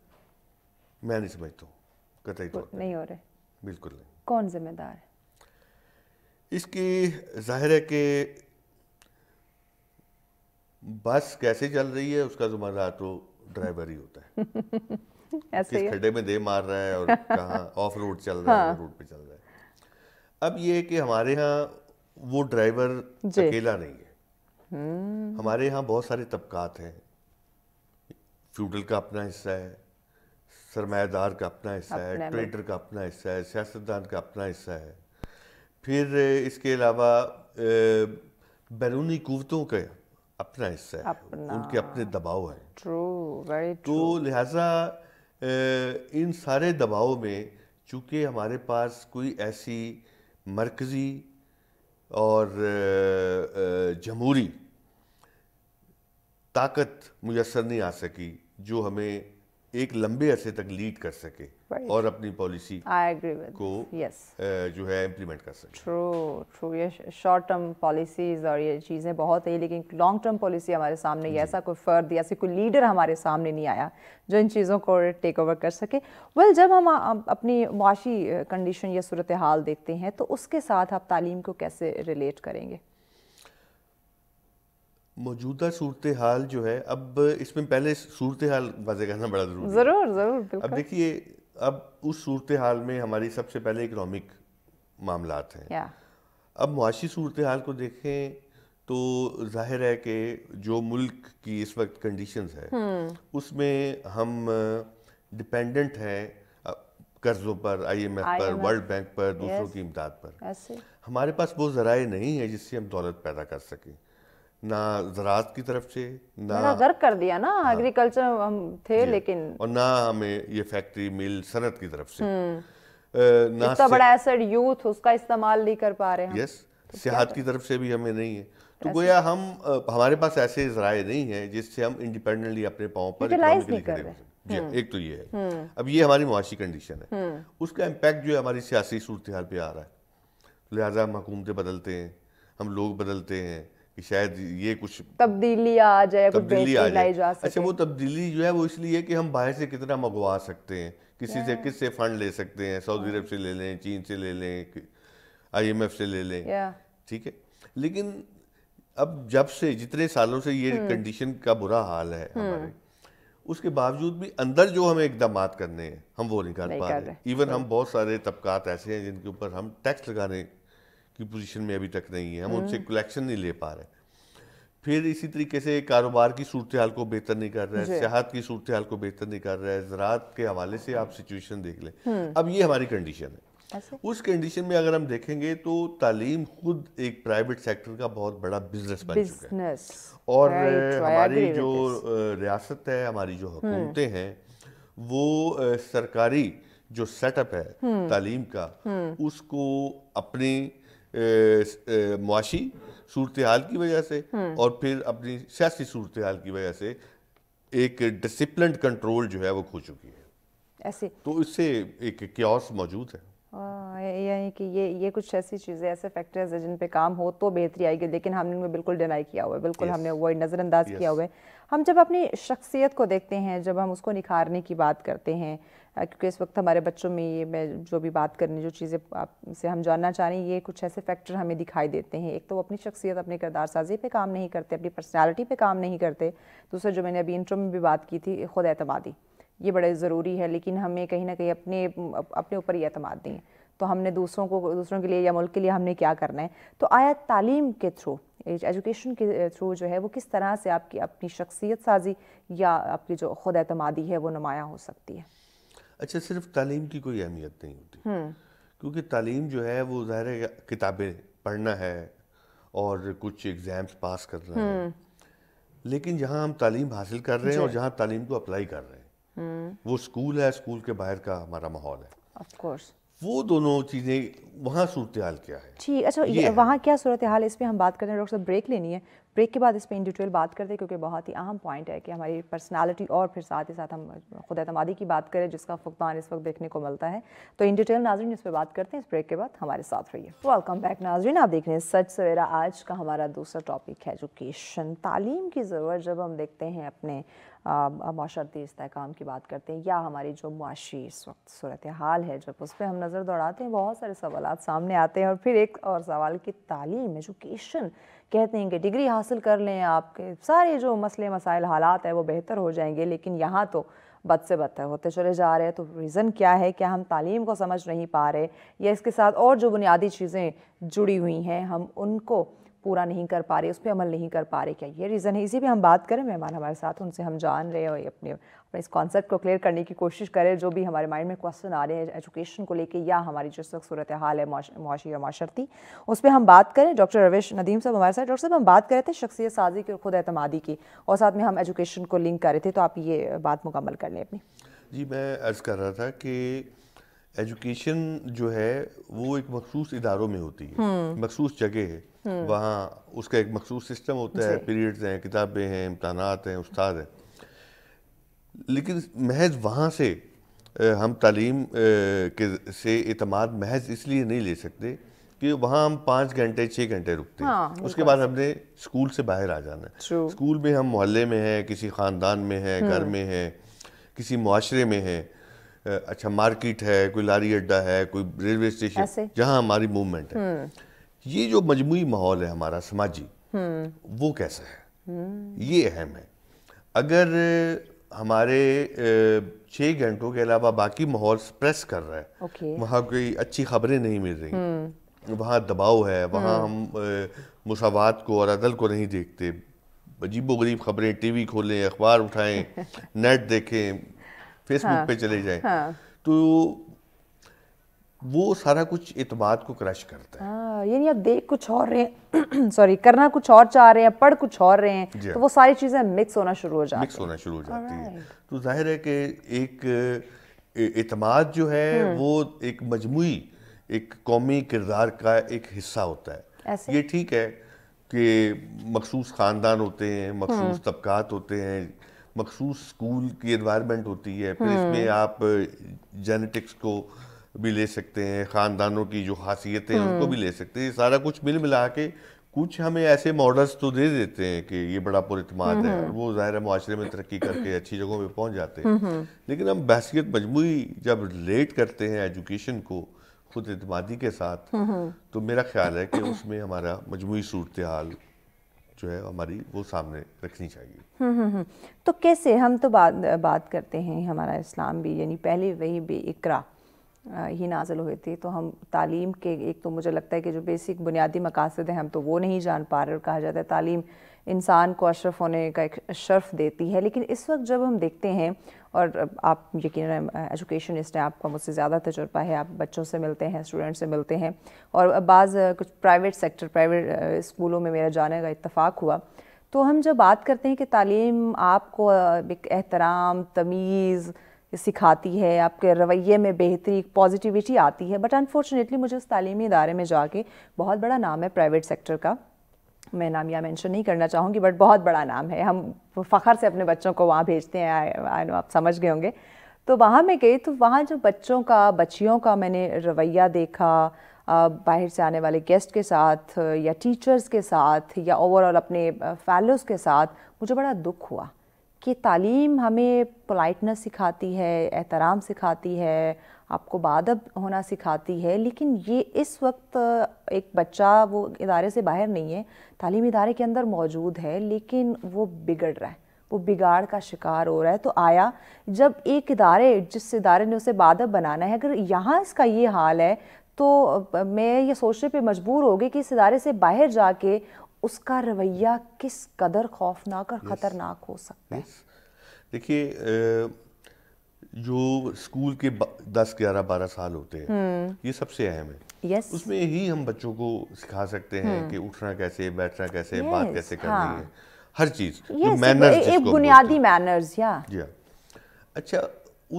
S4: मैं नहीं समझता हूँ कतई तौर नहीं हो रहे बिल्कुल नहीं
S1: कौन जिम्मेदार है
S4: इसकी जाहिर है कि बस कैसे चल रही है उसका जिम्मेदार तो ड्राइवर ही होता है
S1: किस
S2: खड्डे
S4: में दे मार रहा है और कहाँ ऑफ रोड चल रहा है रोड हाँ। पे चल रहा है अब ये कि हमारे यहाँ वो ड्राइवर अकेला नहीं है हम्म। हमारे यहाँ बहुत सारे तबकात हैं फ्यूडल का अपना हिस्सा है सरमायादार का अपना हिस्सा है ट्रेडर का अपना हिस्सा है सियासतदान का अपना हिस्सा है फिर इसके अलावा बैरूनी कुवतों का अपना हिस्सा है अपना। उनके अपने दबाव
S2: हैं तो
S4: लिहाजा इन सारे दबाव में चूँकि हमारे पास कोई ऐसी मरकज़ी और जमहूरी ताकत मुयसर नहीं आ सकी जो हमें एक लंबे अरसे तक लीड कर सके right. और अपनी पॉलिसी
S1: को yes.
S4: जो है इम्प्लीमेंट कर सके
S1: ट्रू ट्रू ये शॉर्ट टर्म पॉलिसीज और ये चीज़ें बहुत है लेकिन लॉन्ग टर्म पॉलिसी हमारे सामने ऐसा कोई फर्द ऐसे कोई लीडर हमारे सामने नहीं आया जो इन चीज़ों को टेक ओवर कर सके वेल well, जब हम अपनी मुआशी कंडीशन या सूरत हाल देखते हैं तो उसके साथ आप तालीम को कैसे रिलेट करेंगे
S4: मौजूदा सूरत हाल जो है अब इसमें पहले सूरत हाल वाजे करना बड़ा ज़रूरी ज़रूर
S3: ज़रूर अब देखिए
S4: अब उस सूरत हाल में हमारी सबसे पहले इकनॉमिक मामला हैं अब मुआशी सूरत हाल को देखें तो जाहिर है कि जो मुल्क की इस वक्त कंडीशन है हम्म। उसमें हम डिपेंडेंट हैं कर्ज़ों पर आईएमएफ पर वर्ल्ड बैंक पर दूसरों की इमदाद पर हमारे पास वो ज़राए नहीं है जिससे हम दौलत पैदा कर सकें ना ज़रात की तरफ से ना
S1: गर्क कर दिया ना हाँ, एग्रीकल्चर हम थे लेकिन
S4: और ना हमें ये फैक्ट्री मिल सनत की तरफ से हम्म। ना इतना बड़ा
S1: एसिड यूथ उसका इस्तेमाल नहीं कर पा रहे हैं तो
S4: यस सियाहत की तरफ से भी हमें नहीं है तो गोया हम हमारे पास ऐसे जराए नहीं है जिससे हम इंडिपेंडेंटली अपने पाओं पर हम्म। एक तो ये है हम्म। अब ये हमारी मुआशी कंडीशन है उसका इम्पैक्ट जो है हमारी सियासी सूरत हाल पर आ रहा है लिहाजा हम हुकूमतें बदलते हैं हम लोग बदलते हैं कि शायद ये कुछ
S1: तब्दीली आ जाए तब्दीली आ जाए जा अच्छा वो
S4: तब्दीली जो है वो इसलिए कि हम बाहर से कितना मंगवा सकते हैं किसी से किससे फंड ले सकते हैं सऊदी अरब से ले लें चीन से ले लें आईएमएफ से ले लें ठीक है लेकिन अब जब से जितने सालों से ये कंडीशन hmm. का बुरा हाल है hmm. हमारे उसके बावजूद भी अंदर जो हमें इकदाम करने हैं हम वो नहीं कर पा रहे इवन हम बहुत सारे तबकात ऐसे हैं जिनके ऊपर हम टैक्स लगाने की पोजीशन में अभी तक नहीं है हम उनसे कलेक्शन हम्म। नहीं ले पा रहे फिर इसी तरीके से कारोबार की सूरत हाल को बेहतर नहीं कर रहा है सेहत की सूरत हाल को बेहतर नहीं कर रहा है ज़रात के हवाले से आप सिचुएशन देख लें हम्म। अब ये हमारी कंडीशन है उस कंडीशन में अगर हम देखेंगे तो तालीम खुद एक प्राइवेट सेक्टर का बहुत बड़ा बिजनेस बन
S1: चुका है और हमारी जो
S4: रियासत है हमारी जो हम्म। हुकूमतें हैं वो सरकारी जो सेटअप है तालीम का उसको अपनी मुआशी सूरत हाल की वजह से हम्म। और फिर अपनी सियासी सूरत हाल की वजह से एक डिसिप्लिन कंट्रोल जो है वो खो चुकी है ऐसे तो इससे एक क्योस मौजूद है
S1: हाँ, यानी कि ये ये कुछ ऐसी चीज़ें ऐसे फैक्टर्स हैं जिन पे काम हो तो बेहतरी आएगी लेकिन हमने उनमें बिल्कुल डिनाई किया हुआ है बिल्कुल yes. हमने अवॉइड नज़रअंदाज yes. किया हुआ है हम जब अपनी शख्सियत को देखते हैं जब हम उसको निखारने की बात करते हैं क्योंकि इस वक्त हमारे बच्चों में ये मैं जो भी बात करनी जो चीज़ें आपसे हम जानना चाह रहे हैं ये कुछ ऐसे फैक्टर हमें दिखाई देते हैं एक तो वो अपनी शख्सियत अपने किरदार साजी पे काम नहीं करते अपनी पर्सनैलिटी पे काम नहीं करते दूसरा जो मैंने अभी इंट्रो में भी बात की थी खुद अतमादी ये बड़े ज़रूरी है लेकिन हमें कहीं ना कहीं अपने अपने ऊपर ही अतमाद नहीं है तो हमने दूसरों को दूसरों के लिए या मुल्क के लिए हमने क्या करना है तो आया तालीम के थ्रू एजुकेशन के थ्रू जो है वो किस तरह से आपकी अपनी शख्सियत साजी या आपकी जो खुद अतमादी है वो नुमाया हो सकती है
S4: अच्छा सिर्फ तालीम की कोई अहमियत नहीं होती हम्म। क्योंकि तालीम जो है वो ज़ाहिर है किताबें पढ़ना है और कुछ एग्ज़ाम्स पास करना है हम्म। लेकिन जहाँ हम तालीम हासिल कर रहे हैं और जहाँ तालीम को अप्लाई कर रहे हैं हम्म। वो स्कूल है स्कूल के बाहर का हमारा माहौल है ऑफ कोर्स वो दोनों चीज़ें वहाँ सूरत हाल क्या है ठीक अच्छा ये, ये
S1: वहाँ क्या सूरत हाल है इस पर हम बात कर रहे हैं डॉक्टर साहब ब्रेक लेनी है ब्रेक के बाद इस पर इन डिटेल बात करते हैं क्योंकि बहुत ही अहम पॉइंट है कि हमारी पर्सनालिटी और फिर साथ ही साथ हम खुद अतमादी की बात करें जिसका फुकदान इस वक्त देखने को मिलता है तो इन डिटेल नाजरन इस पर बात करते हैं इस ब्रेक के बाद हमारे साथ रहिए वेलकम बैक नाजरन आप देख रहे हैं सच सवेरा आज का हमारा दूसरा टॉपिक है एजुकेशन तालीम की ज़रूरत जब हम देखते हैं अपने माशरती इसकाम की बात करते हैं या हमारी जो मुआशी इस वक्त सूरत हाल है जब उस पर हम नज़र दौड़ाते हैं बहुत सारे सवाल सामने आते हैं और फिर एक और सवाल कि तालीम एजुकेशन कहते हैं कि डिग्री हासिल कर लें आपके सारे जो मसले मसाइल हालात है वो बेहतर हो जाएंगे लेकिन यहाँ तो बद से बदतर होते चले जा रहे हैं तो रीज़न क्या है क्या हम तालीम को समझ नहीं पा रहे या इसके साथ और जो बुनियादी चीज़ें जुड़ी हुई हैं हम उनको पूरा नहीं कर पा रहे उस पर अमल नहीं कर पा रहे क्या ये रीज़न है इसी पर हम बात करें मेहमान हमारे साथ उनसे हम जान रहे और अपने इस कॉन्सेप्ट को क्लियर करने की कोशिश करें जो भी हमारे माइंड में क्वेश्चन आ रहे हैं एजुकेशन को लेके या हमारी जिस वक्त सूरत हाल है मुआशी और माशरती उस पर हम बात करें डॉक्टर रवेश नदीम साहब हमारे साथ डॉक्टर साहब हम बात कर रहे थे शख्सियत साजी की और खुद अतमादी की और साथ में हम एजुकेशन को लिंक कर रहे थे तो आप ये बात मुकम्मल कर लें
S4: अपनी जी मैं अर्ज़ कर रहा था कि एजुकेशन जो है वो एक मखसूस इदारों में होती है हम्म। मखसूस जगह है हम्म। वहाँ उसका एक मखसूस सिस्टम होता है पीरियड्स हैं किताबें हैं इम्तहान हैं उस्ताद हैं लेकिन महज वहाँ से हम तालीम के से अतमाद महज इसलिए नहीं ले सकते कि वहाँ हम पाँच घंटे छः घंटे रुकते हैं हाँ, उसके बाद हमने स्कूल से बाहर आ जाना है स्कूल में हम मोहल्ले में हैं किसी ख़ानदान में हैं घर हम्म। में है किसी माशरे में है अच्छा मार्केट है कोई लारी अड्डा है कोई रेलवे स्टेशन जहाँ हमारी मूवमेंट है हम्म। ये जो मजमू माहौल है हमारा समाजी
S2: हम्म।
S4: वो कैसा है ये अहम है अगर हमारे छः घंटों के अलावा बाकी माहौल प्रेस कर रहा है okay. वहाँ कोई अच्छी खबरें नहीं मिल रही हम्म। वहाँ दबाव है वहाँ हम्म। हम मुसावत को और अदल को नहीं देखते अजीब गरीब खबरें टीवी खोलें अखबार उठाएं नेट देखें फेसबुक हाँ, पे चले जाएं हाँ. तो वो सारा कुछ इतबाद को क्रश करता
S1: है हाँ, यानी आप देख कुछ और रहे सॉरी करना कुछ और चाह रहे हैं पढ़ कुछ और रहे हैं हाँ। तो वो सारी चीज़ें मिक्स होना शुरू हो जाती मिक्स
S4: होना शुरू हो जाती है तो जाहिर है कि एक इतमाद जो है हम्म। वो एक मजमू एक कौमी किरदार का एक हिस्सा होता है ये ठीक है कि मखसूस ख़ानदान होते हैं मखसूस हम्म। तबकात होते हैं मखसूस स्कूल की एनवायरमेंट होती है फिर हम्म। इसमें आप जेनेटिक्स को भी ले सकते हैं ख़ानदानों की जो खासियतें हैं उनको हम्म। भी ले सकते हैं सारा कुछ मिल मिला के कुछ हमें ऐसे मॉडल्स तो दे देते हैं कि ये बड़ा पुरतमाद हम्म, है हम्म। और वो ज़ाहिर है माशरे में तरक्की करके अच्छी जगहों पर पहुंच जाते हैं लेकिन हम बहसीत मजमू जब रिलेट करते हैं एजुकेशन को खुद अतमादी के साथ तो मेरा ख्याल है कि उसमें हमारा मजमू सूरत हाल जो है हमारी वो सामने रखनी
S1: चाहिए तो कैसे हम तो बात बात करते हैं हमारा इस्लाम भी यानी पहले वही भी इकरा ही नाजिल हुई थी तो हम तालीम के एक तो मुझे लगता है कि जो बेसिक बुनियादी मकासद हैं हम तो वो नहीं जान पा रहे और कहा जाता है तालीम इंसान को अशरफ होने का एक शर्फ देती है लेकिन इस वक्त जब हम देखते हैं और आप यकीन एजुकेशनिस्ट हैं आपका मुझसे ज़्यादा तजुर्बा है आप बच्चों से मिलते हैं स्टूडेंट से मिलते हैं और बाज़ कुछ प्राइवेट सेक्टर प्राइवेट स्कूलों में मेरा जाने का इतफ़ाक़ हुआ तो हम जब बात करते हैं कि तालीम आपको एक एहतराम तमीज़ सिखाती है आपके रवैये में बेहतरी पॉजिटिविटी आती है बट अनफॉर्चुनेटली मुझे उस तालीमी इदारे में जाके बहुत बड़ा नाम है प्राइवेट सेक्टर का मैं नाम यहाँ मेंशन नहीं करना चाहूँगी बट बहुत बड़ा नाम है हम फ़खर से अपने बच्चों को वहाँ भेजते हैं आई नो आप समझ गए होंगे तो वहाँ मैं गई तो वहाँ जो बच्चों का बच्चियों का मैंने रवैया देखा बाहर से आने वाले गेस्ट के साथ या टीचर्स के साथ या ओवरऑल अपने फैलोज़ के साथ मुझे बड़ा दुख हुआ कि तालीम हमें पोलाइटनेस सिखाती है एहतराम सिखाती है आपको बादब होना सिखाती है लेकिन ये इस वक्त एक बच्चा वो इदारे से बाहर नहीं है तालीम इदारे के अंदर मौजूद है लेकिन वो बिगड़ रहा है वो बिगाड़ का शिकार हो रहा है तो आया जब एक इदारे जिस इदारे ने उसे बादब बनाना है अगर यहाँ इसका ये हाल है तो मैं ये सोचने पे मजबूर हो गई कि इस इदारे से बाहर जाके उसका रवैया किस कदर खौफनाक और ख़तरनाक हो सकता
S4: है देखिए जो स्कूल के दस ग्यारह बारह साल होते हैं हम्म। ये सबसे अहम है yes. उसमें ही हम बच्चों को सिखा सकते हैं हम्म। कि उठना कैसे बैठना कैसे yes. बात कैसे करनी हाँ. है हर चीज मैनर्स एक बुनियादी
S1: मैनर्स या
S4: जी हाँ। अच्छा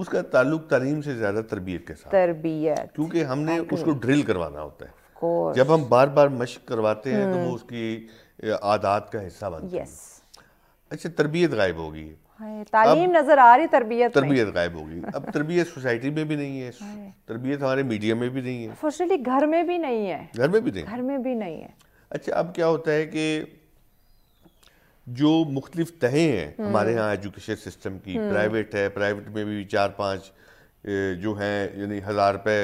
S4: उसका ताल्लुक तालीम से ज्यादा तरबियत के साथ
S1: तरबियत
S4: क्योंकि हमने उसको ड्रिल करवाना होता है course. जब हम बार बार मश्क करवाते हैं तो वो हम्म। उसकी आदात का हिस्सा बनता है यस अच्छा तरबियत गायब हो गई
S1: है तालीम नजर आ रही तरबियत तरबियत
S4: गायब हो गई अब तरबियत सोसाइटी में भी नहीं है तरबियत हमारे मीडिया में भी नहीं है
S1: फॉर्चुनेटली घर में भी नहीं है घर में भी नहीं घर में भी नहीं है
S4: अच्छा अब क्या होता है कि जो मुख्तलिफ तहें हैं हम्म। हमारे यहाँ एजुकेशन सिस्टम की हम्म। प्राइवेट है प्राइवेट में भी चार पाँच जो हैं यानी हज़ार रुपये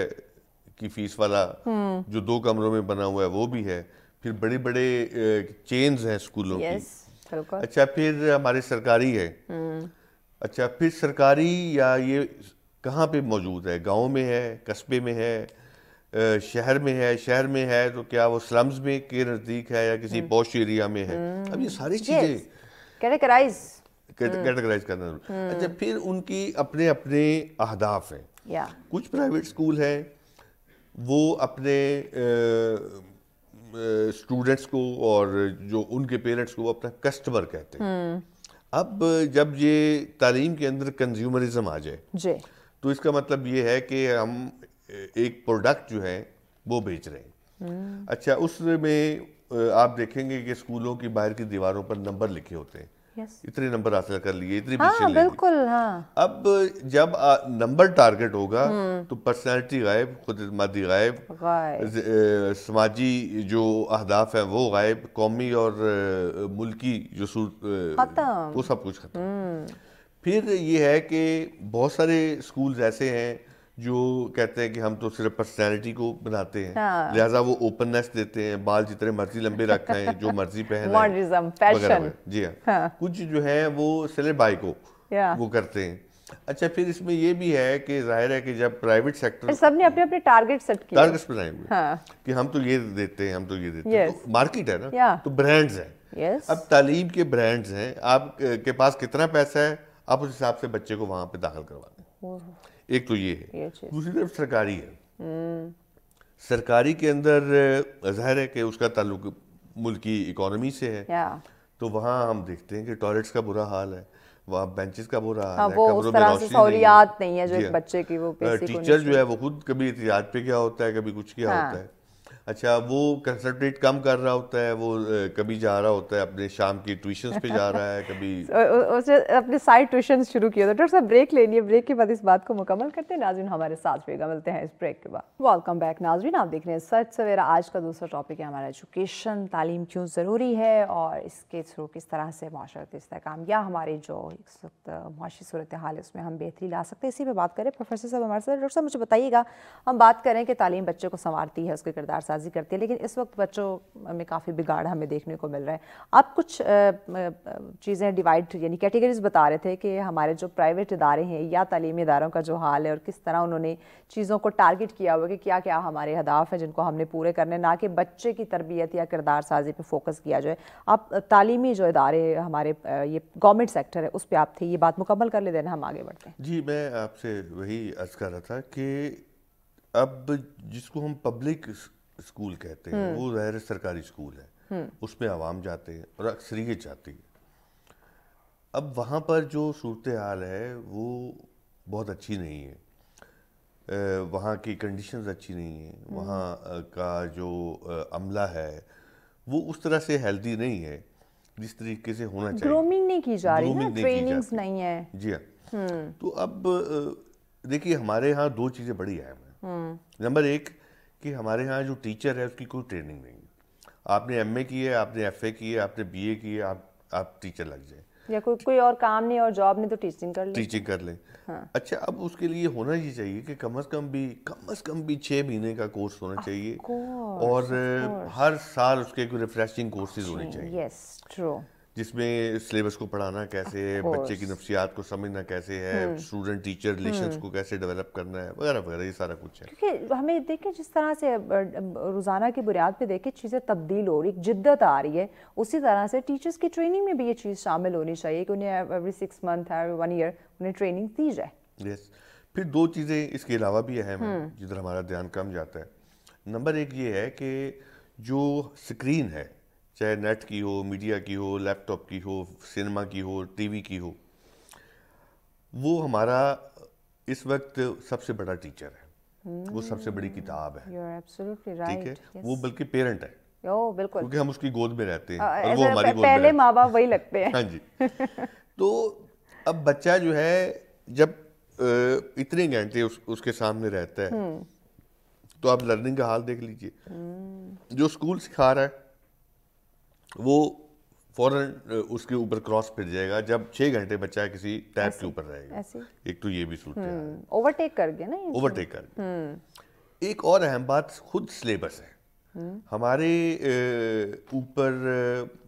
S4: की फीस वाला हम्म। जो दो कमरों में बना हुआ है वो भी है फिर बड़े बड़े चेन्स हैं स्कूलों
S2: की अच्छा
S4: फिर हमारे सरकारी है हम्म। अच्छा फिर सरकारी या ये कहाँ पे मौजूद है गांव में है कस्बे में है शहर में है शहर में है तो क्या वो स्लम्स में के नज़दीक है या किसी पॉश हम्म। एरिया में है अब ये सारी चीज़ें कैटेगराइज
S1: कैटेगराइज
S4: करना अच्छा फिर उनकी अपने अपने अहदाफ हैं कुछ प्राइवेट स्कूल हैं वो अपने स्टूडेंट्स को और जो उनके पेरेंट्स को वो अपना कस्टमर कहते हैं हम्म। अब जब ये तालीम के अंदर कंज्यूमरिज्म आ जाए तो इसका मतलब ये है कि हम एक प्रोडक्ट जो है वो बेच रहे हैं हम्म। अच्छा उसमें आप देखेंगे कि स्कूलों की बाहर की दीवारों पर नंबर लिखे होते हैं yes. इतने नंबर हासिल कर लिए इतनी हाँ, बिल्कुल हाँ. अब जब नंबर टारगेट होगा हम्म। तो पर्सनालिटी गायब खुद मादी गायब समाजी जो अहदाफ है वो गायब कौमी और मुल्की जो
S1: वो सब कुछ खत्म हम्म।
S4: फिर ये है कि बहुत सारे स्कूल्स ऐसे हैं जो कहते हैं कि हम तो सिर्फ पर्सनैलिटी को बनाते हैं हाँ। लिहाजा वो ओपननेस देते हैं बाल जितने मर्जी लंबे हैं जो मर्जी पहन फैशन जी हाँ।, हाँ।, कुछ जो है वो बाई को वो करते हैं अच्छा फिर इसमें ये भी है कि जाहिर है कि जब प्राइवेट सेक्टर
S1: सबने अपने अपने टारगेट सेट किए टारगेट्स बनाए हुए हाँ।
S4: कि हम तो ये देते हैं हम तो ये देते हैं तो मार्केट है ना तो ब्रांड्स हैं अब तालीम के ब्रांड्स हैं आप के पास कितना पैसा है आप उस हिसाब से बच्चे को वहाँ पे दाखिल करवा दें एक तो ये है दूसरी तरफ सरकारी है हम्म। सरकारी के अंदर जाहिर है कि उसका ताल्लुक मुल्क की इकोनॉमी से है तो वहाँ हम देखते हैं कि टॉयलेट्स का बुरा हाल है वहाँ बेंचेस का बुरा हाल हाँ, है तरह से सहूलियात
S1: नहीं है जो हाँ। बच्चे की वो टीचर जो है
S4: वो खुद कभी एहतियात पे क्या होता है कभी कुछ क्या हाँ। होता है अच्छा वो कंसंट्रेट कम कर रहा होता है वो कभी जा रहा होता है अपने शाम की ट्यूशंस पे जा रहा है कभी
S1: उसने अपने साइड ट्यूशंस शुरू किया डॉक्टर साहब ब्रेक ले लिए ब्रेक के बाद इस बात को मुकम्मल करते हैं नाजरीन हमारे साथ बेगा मिलते हैं इस ब्रेक के बाद वेलकम बैक नाजरीन आप देख रहे हैं सच सवेरा आज का दूसरा टॉपिक है हमारा एजुकेशन तालीम क्यों ज़रूरी है और इसके थ्रू किस तरह से माशरती इसकाम या हमारे जो इस वक्त माशी सूरत हाल है उसमें हम बेहतरी ला सकते हैं इसी पर बात करें प्रोफेसर साहब हमारे साथ डॉक्टर साहब मुझे बताइएगा हम बात करें कि तालीम बच्चों को संवारती है उसके किरदार साथ साजी करती है लेकिन इस वक्त बच्चों में काफ़ी बिगाड़ हमें देखने को मिल रहा है आप कुछ चीज़ें डिवाइड यानी कैटेगरीज बता रहे थे कि हमारे जो प्राइवेट इदारे हैं या तलीमी इदारों का जो हाल है और किस तरह उन्होंने चीज़ों को टारगेट किया हुआ कि क्या क्या हमारे हदाफ हैं जिनको हमने पूरे करने ना कि बच्चे की तरबियत या किरदार साजी पर फोकस किया जाए आप तालीमी जो इदारे हमारे ये गवर्नमेंट सेक्टर है उस पर आप थे ये बात मुकम्मल कर ले देना हम आगे बढ़ते
S4: हैं जी मैं आपसे वही अर्ज कर रहा था कि अब जिसको हम पब्लिक स्कूल कहते हैं वो ज़ाहिर सरकारी स्कूल है उसमें आवाम जाते हैं और अक्सरियत जाती है अब वहाँ पर जो सूरत हाल है वो बहुत अच्छी नहीं है वहाँ की कंडीशंस अच्छी नहीं है वहाँ का जो अमला है वो उस तरह से हेल्दी नहीं है जिस तरीके से होना चाहिए ग्रूमिंग नहीं
S1: की जा रही है ट्रेनिंग्स नहीं है जी हाँ हम्म।
S4: तो अब देखिए हमारे यहाँ दो चीज़ें बड़ी अहम हैं
S1: हम्म।
S4: नंबर एक कि हमारे यहाँ जो टीचर है उसकी कोई ट्रेनिंग नहीं आपने एम ए की है आपने एफ ए की है आपने बी की है आप आप टीचर लग जाए
S1: या कोई कोई और काम नहीं और जॉब नहीं तो टीचिंग कर ले टीचिंग कर ले हाँ।
S4: अच्छा अब उसके लिए होना ही चाहिए कि कम से कम भी कम से कम भी छः महीने का कोर्स होना चाहिए course, और हर साल उसके कोई रिफ्रेशिंग कोर्सेज होने चाहिए
S1: यस ट्रू
S4: जिसमें सिलेबस को पढ़ाना कैसे है बच्चे की नफ्सियात को समझना कैसे है स्टूडेंट टीचर रिलेशन को कैसे डेवलप करना है वगैरह वगैरह ये सारा कुछ है
S1: क्योंकि हमें देखें जिस तरह से रोज़ाना की बुनियाद पे देखें चीज़ें तब्दील हो रही जिद्दत आ रही है उसी तरह से टीचर्स की ट्रेनिंग में भी ये चीज़ शामिल होनी चाहिए कि उन्हें एवरी सिक्स मंथ है वन ईयर उन्हें ट्रेनिंग दी जाए
S4: यस फिर दो चीज़ें इसके अलावा भी अहम हैं हम्म। जिधर हमारा ध्यान कम जाता है नंबर एक ये है कि जो स्क्रीन है चाहे नेट की हो मीडिया की हो लैपटॉप की हो सिनेमा की हो टीवी की हो वो हमारा इस वक्त सबसे बड़ा टीचर है hmm. वो सबसे बड़ी hmm, किताब
S1: है right. ठीक है yes. वो
S4: बल्कि पेरेंट है
S1: oh, बिल्कुल क्योंकि
S4: हम उसकी गोद में रहते हैं uh, और वो हमारी गोद पहले
S1: माँ बाप वही लगते हैं हाँ
S4: जी तो अब बच्चा जो है जब इतने घंटे उस, उसके सामने रहता है hmm. तो आप लर्निंग का हाल देख लीजिए hmm. जो स्कूल सिखा रहा है वो फौरन उसके ऊपर क्रॉस फिर जाएगा जब छः घंटे बच्चा किसी टैब के ऊपर रहेगा एक तो ये भी सूट
S1: ओवरटेक हम्म, कर गया ना ओवरटेक कर हम्म।
S4: एक और अहम बात खुद सिलेबस है हम्म। हमारे ऊपर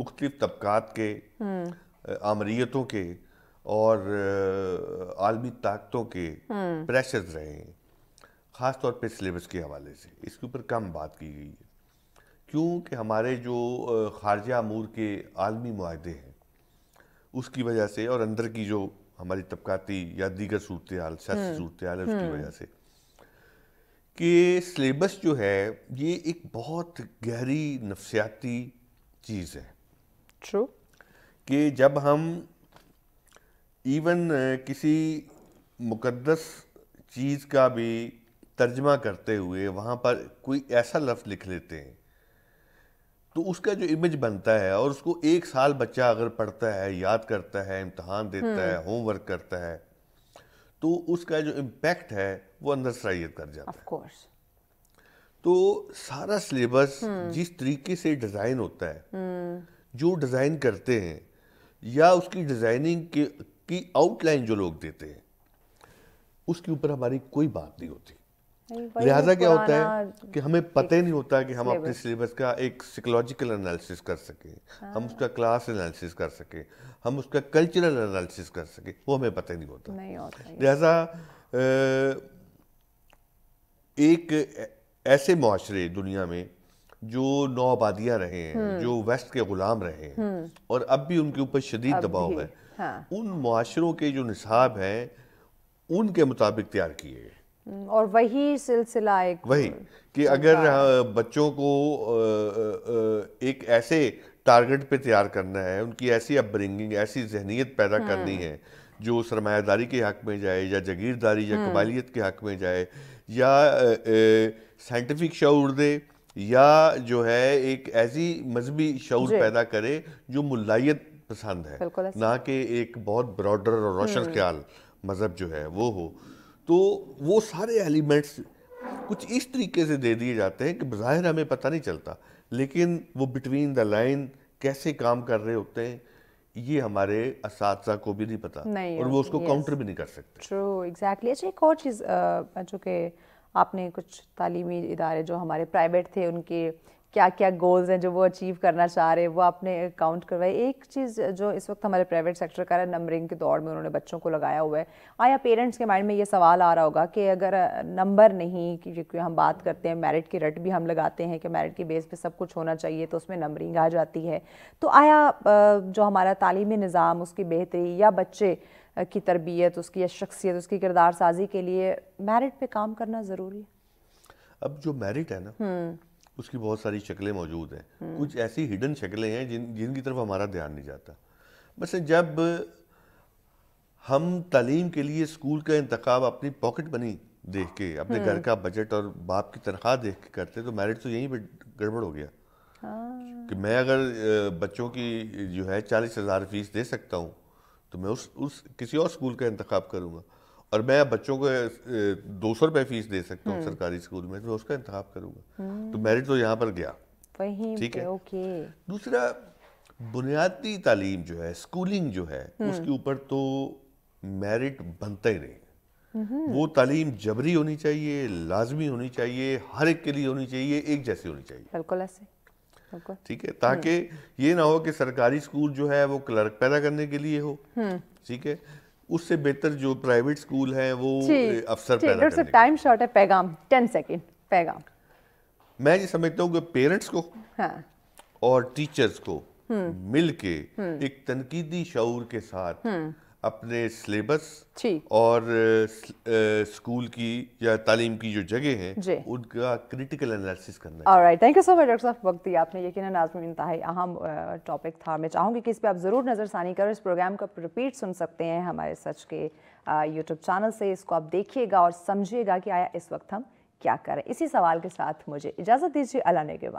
S4: मुख्तलिफ तबकात के आमरीतों के और आलमी ताकतों के प्रेशर्स रहे हैं ख़ास तौर सिलेबस के हवाले से इसके ऊपर कम बात की गई है क्योंकि हमारे जो खारजा अमूर के आलमी माहे हैं उसकी वजह से और अंदर की जो हमारी तबकाती या दीगर सूरत सूरत है उसकी हम्म। वजह से कि सलेबस जो है ये एक बहुत गहरी नफसियाती चीज़ है True. कि जब हम इवन किसी मुक़दस चीज़ का भी तर्जमा करते हुए वहाँ पर कोई ऐसा लफ्ज़ लिख लेते हैं तो उसका जो इमेज बनता है और उसको एक साल बच्चा अगर पढ़ता है याद करता है इम्तहान देता है होमवर्क करता है तो उसका जो इम्पैक्ट है वो अंदर सराहियत कर जाता of है तो सारा सिलेबस हम्म। जिस तरीके से डिज़ाइन होता है हम्म। जो डिज़ाइन करते हैं या उसकी डिज़ाइनिंग की आउटलाइन जो लोग देते हैं उसके ऊपर हमारी कोई बात नहीं होती लिहाजा क्या होता है कि हमें पता ही नहीं होता कि हम अपने सिलेबस का एक सिकोलॉजिकल एनालिसिस कर सकें हाँ। हम उसका क्लास एनालिसिस कर सकें हम उसका कल्चरल एनालिसिस कर सकें वो हमें पता ही नहीं होता नहीं होता लिहाजा एक ऐसे माशरे दुनिया में जो नौ आबादियाँ रहे हैं हम्म। जो वेस्ट के गुलाम रहे हैं हम्म। और अब भी उनके ऊपर शदीद दबाव है हाँ। उन माशरों के जो निसाब हैं उनके मुताबिक तैयार किए गए
S1: हम्म, और वही सिलसिला एक
S4: वही कि अगर हाँ, बच्चों को एक ऐसे टारगेट पे तैयार करना है उनकी ऐसी अपब्रिंगिंग ऐसी जहनीत पैदा करनी हम्म। है जो सरमायादारी के हक में जाए या जागीरदारी या हम्म। कबालियत के हक में जाए या साइंटिफिक शौर दे या जो है एक ऐसी मजहबी शौर पैदा करे जो मुलायत पसंद है ना कि एक बहुत ब्रॉडर और रोशन ख्याल मज़हब जो है वो हो तो वो सारे एलिमेंट्स कुछ इस तरीके से दे दिए जाते हैं कि बाहर हमें पता नहीं चलता लेकिन वो बिटवीन द लाइन कैसे काम कर रहे होते हैं ये हमारे इस को भी नहीं पता नहीं और वो उसको काउंटर भी नहीं कर सकते
S1: ट्रू एग्जैक्टली अच्छा एक और चीज़ जो कि आपने कुछ तालीमी इदारे जो हमारे प्राइवेट थे उनके क्या क्या गोल्स हैं जो वो अचीव करना चाह रहे हैं वो आपने काउंट करवाए एक चीज़ जो इस वक्त हमारे प्राइवेट सेक्टर का है नंबरिंग के दौर में उन्होंने बच्चों को लगाया हुआ है आया हाँ, पेरेंट्स के माइंड में ये सवाल आ रहा होगा कि अगर नंबर नहीं क्योंकि हम बात करते हैं मेरिट की रट भी हम लगाते हैं कि मेरिट की बेस पे सब कुछ होना चाहिए तो उसमें नंबरिंग आ जाती है तो आया जो हमारा तालीमी निज़ाम उसकी बेहतरी या बच्चे की तरबियत उसकी या शख्सियत उसकी किरदार साजी के लिए मेरिट पर काम करना ज़रूरी है
S4: अब जो मेरिट है ना हम्म। उसकी बहुत सारी शक्लें मौजूद हैं कुछ ऐसी हिडन शक्लें हैं जिन जिनकी तरफ हमारा ध्यान नहीं जाता बस जब हम तालीम के लिए स्कूल का इंतखब अपनी पॉकेट मनी देख के अपने घर हम्म। का बजट और बाप की तनख्वाह देख के करते तो मैरिट तो यहीं पर गड़बड़ हो गया
S2: हाँ।
S4: कि मैं अगर बच्चों की जो है चालीस हज़ार फीस दे सकता हूँ तो मैं उस उस किसी और स्कूल का इंतखब करूँगा और मैं बच्चों को दो सौ रुपये फीस दे सकता हूँ हम्म। सरकारी स्कूल में तो उसका इंतजाम करूँगा हम्म। तो मेरिट तो यहाँ पर गया ठीक है ओके दूसरा बुनियादी तालीम जो है स्कूलिंग जो है हम्म। उसके ऊपर तो मेरिट बनता ही नहीं वो तालीम जबरी होनी चाहिए लाजमी होनी चाहिए हर एक के लिए होनी चाहिए एक जैसी होनी चाहिए
S1: बिल्कुल ऐसे
S4: ठीक है ताकि ये ना हो कि सरकारी स्कूल जो है वो क्लर्क पैदा करने के लिए हो ठीक है उससे बेहतर जो प्राइवेट स्कूल हैं वो अफसर पैदा करने टाइम
S1: शॉर्ट है पैगाम टेन सेकेंड पैगाम
S4: मैं ये समझता हूँ कि पेरेंट्स को हाँ। और टीचर्स को हम्म। मिलके हम्म। एक तनकीदी शूर के साथ हम्म। अपने सिलेबस और स्कूल की या तालीम की जो जगह है उनका क्रिटिकल एनालिसिस करना
S1: है right thank you so much doctor साहब वक्त दिया आपने यकीन आज इंतहाई अहम टॉपिक था मैं चाहूँगी कि इस पर आप ज़रूर नज़रसानी करो इस प्रोग्राम को रिपीट सुन सकते हैं हमारे सच के यूट्यूब चैनल से इसको आप देखिएगा और समझिएगा कि आया इस वक्त हम क्या करें इसी सवाल के साथ मुझे इजाज़त दीजिए अला ने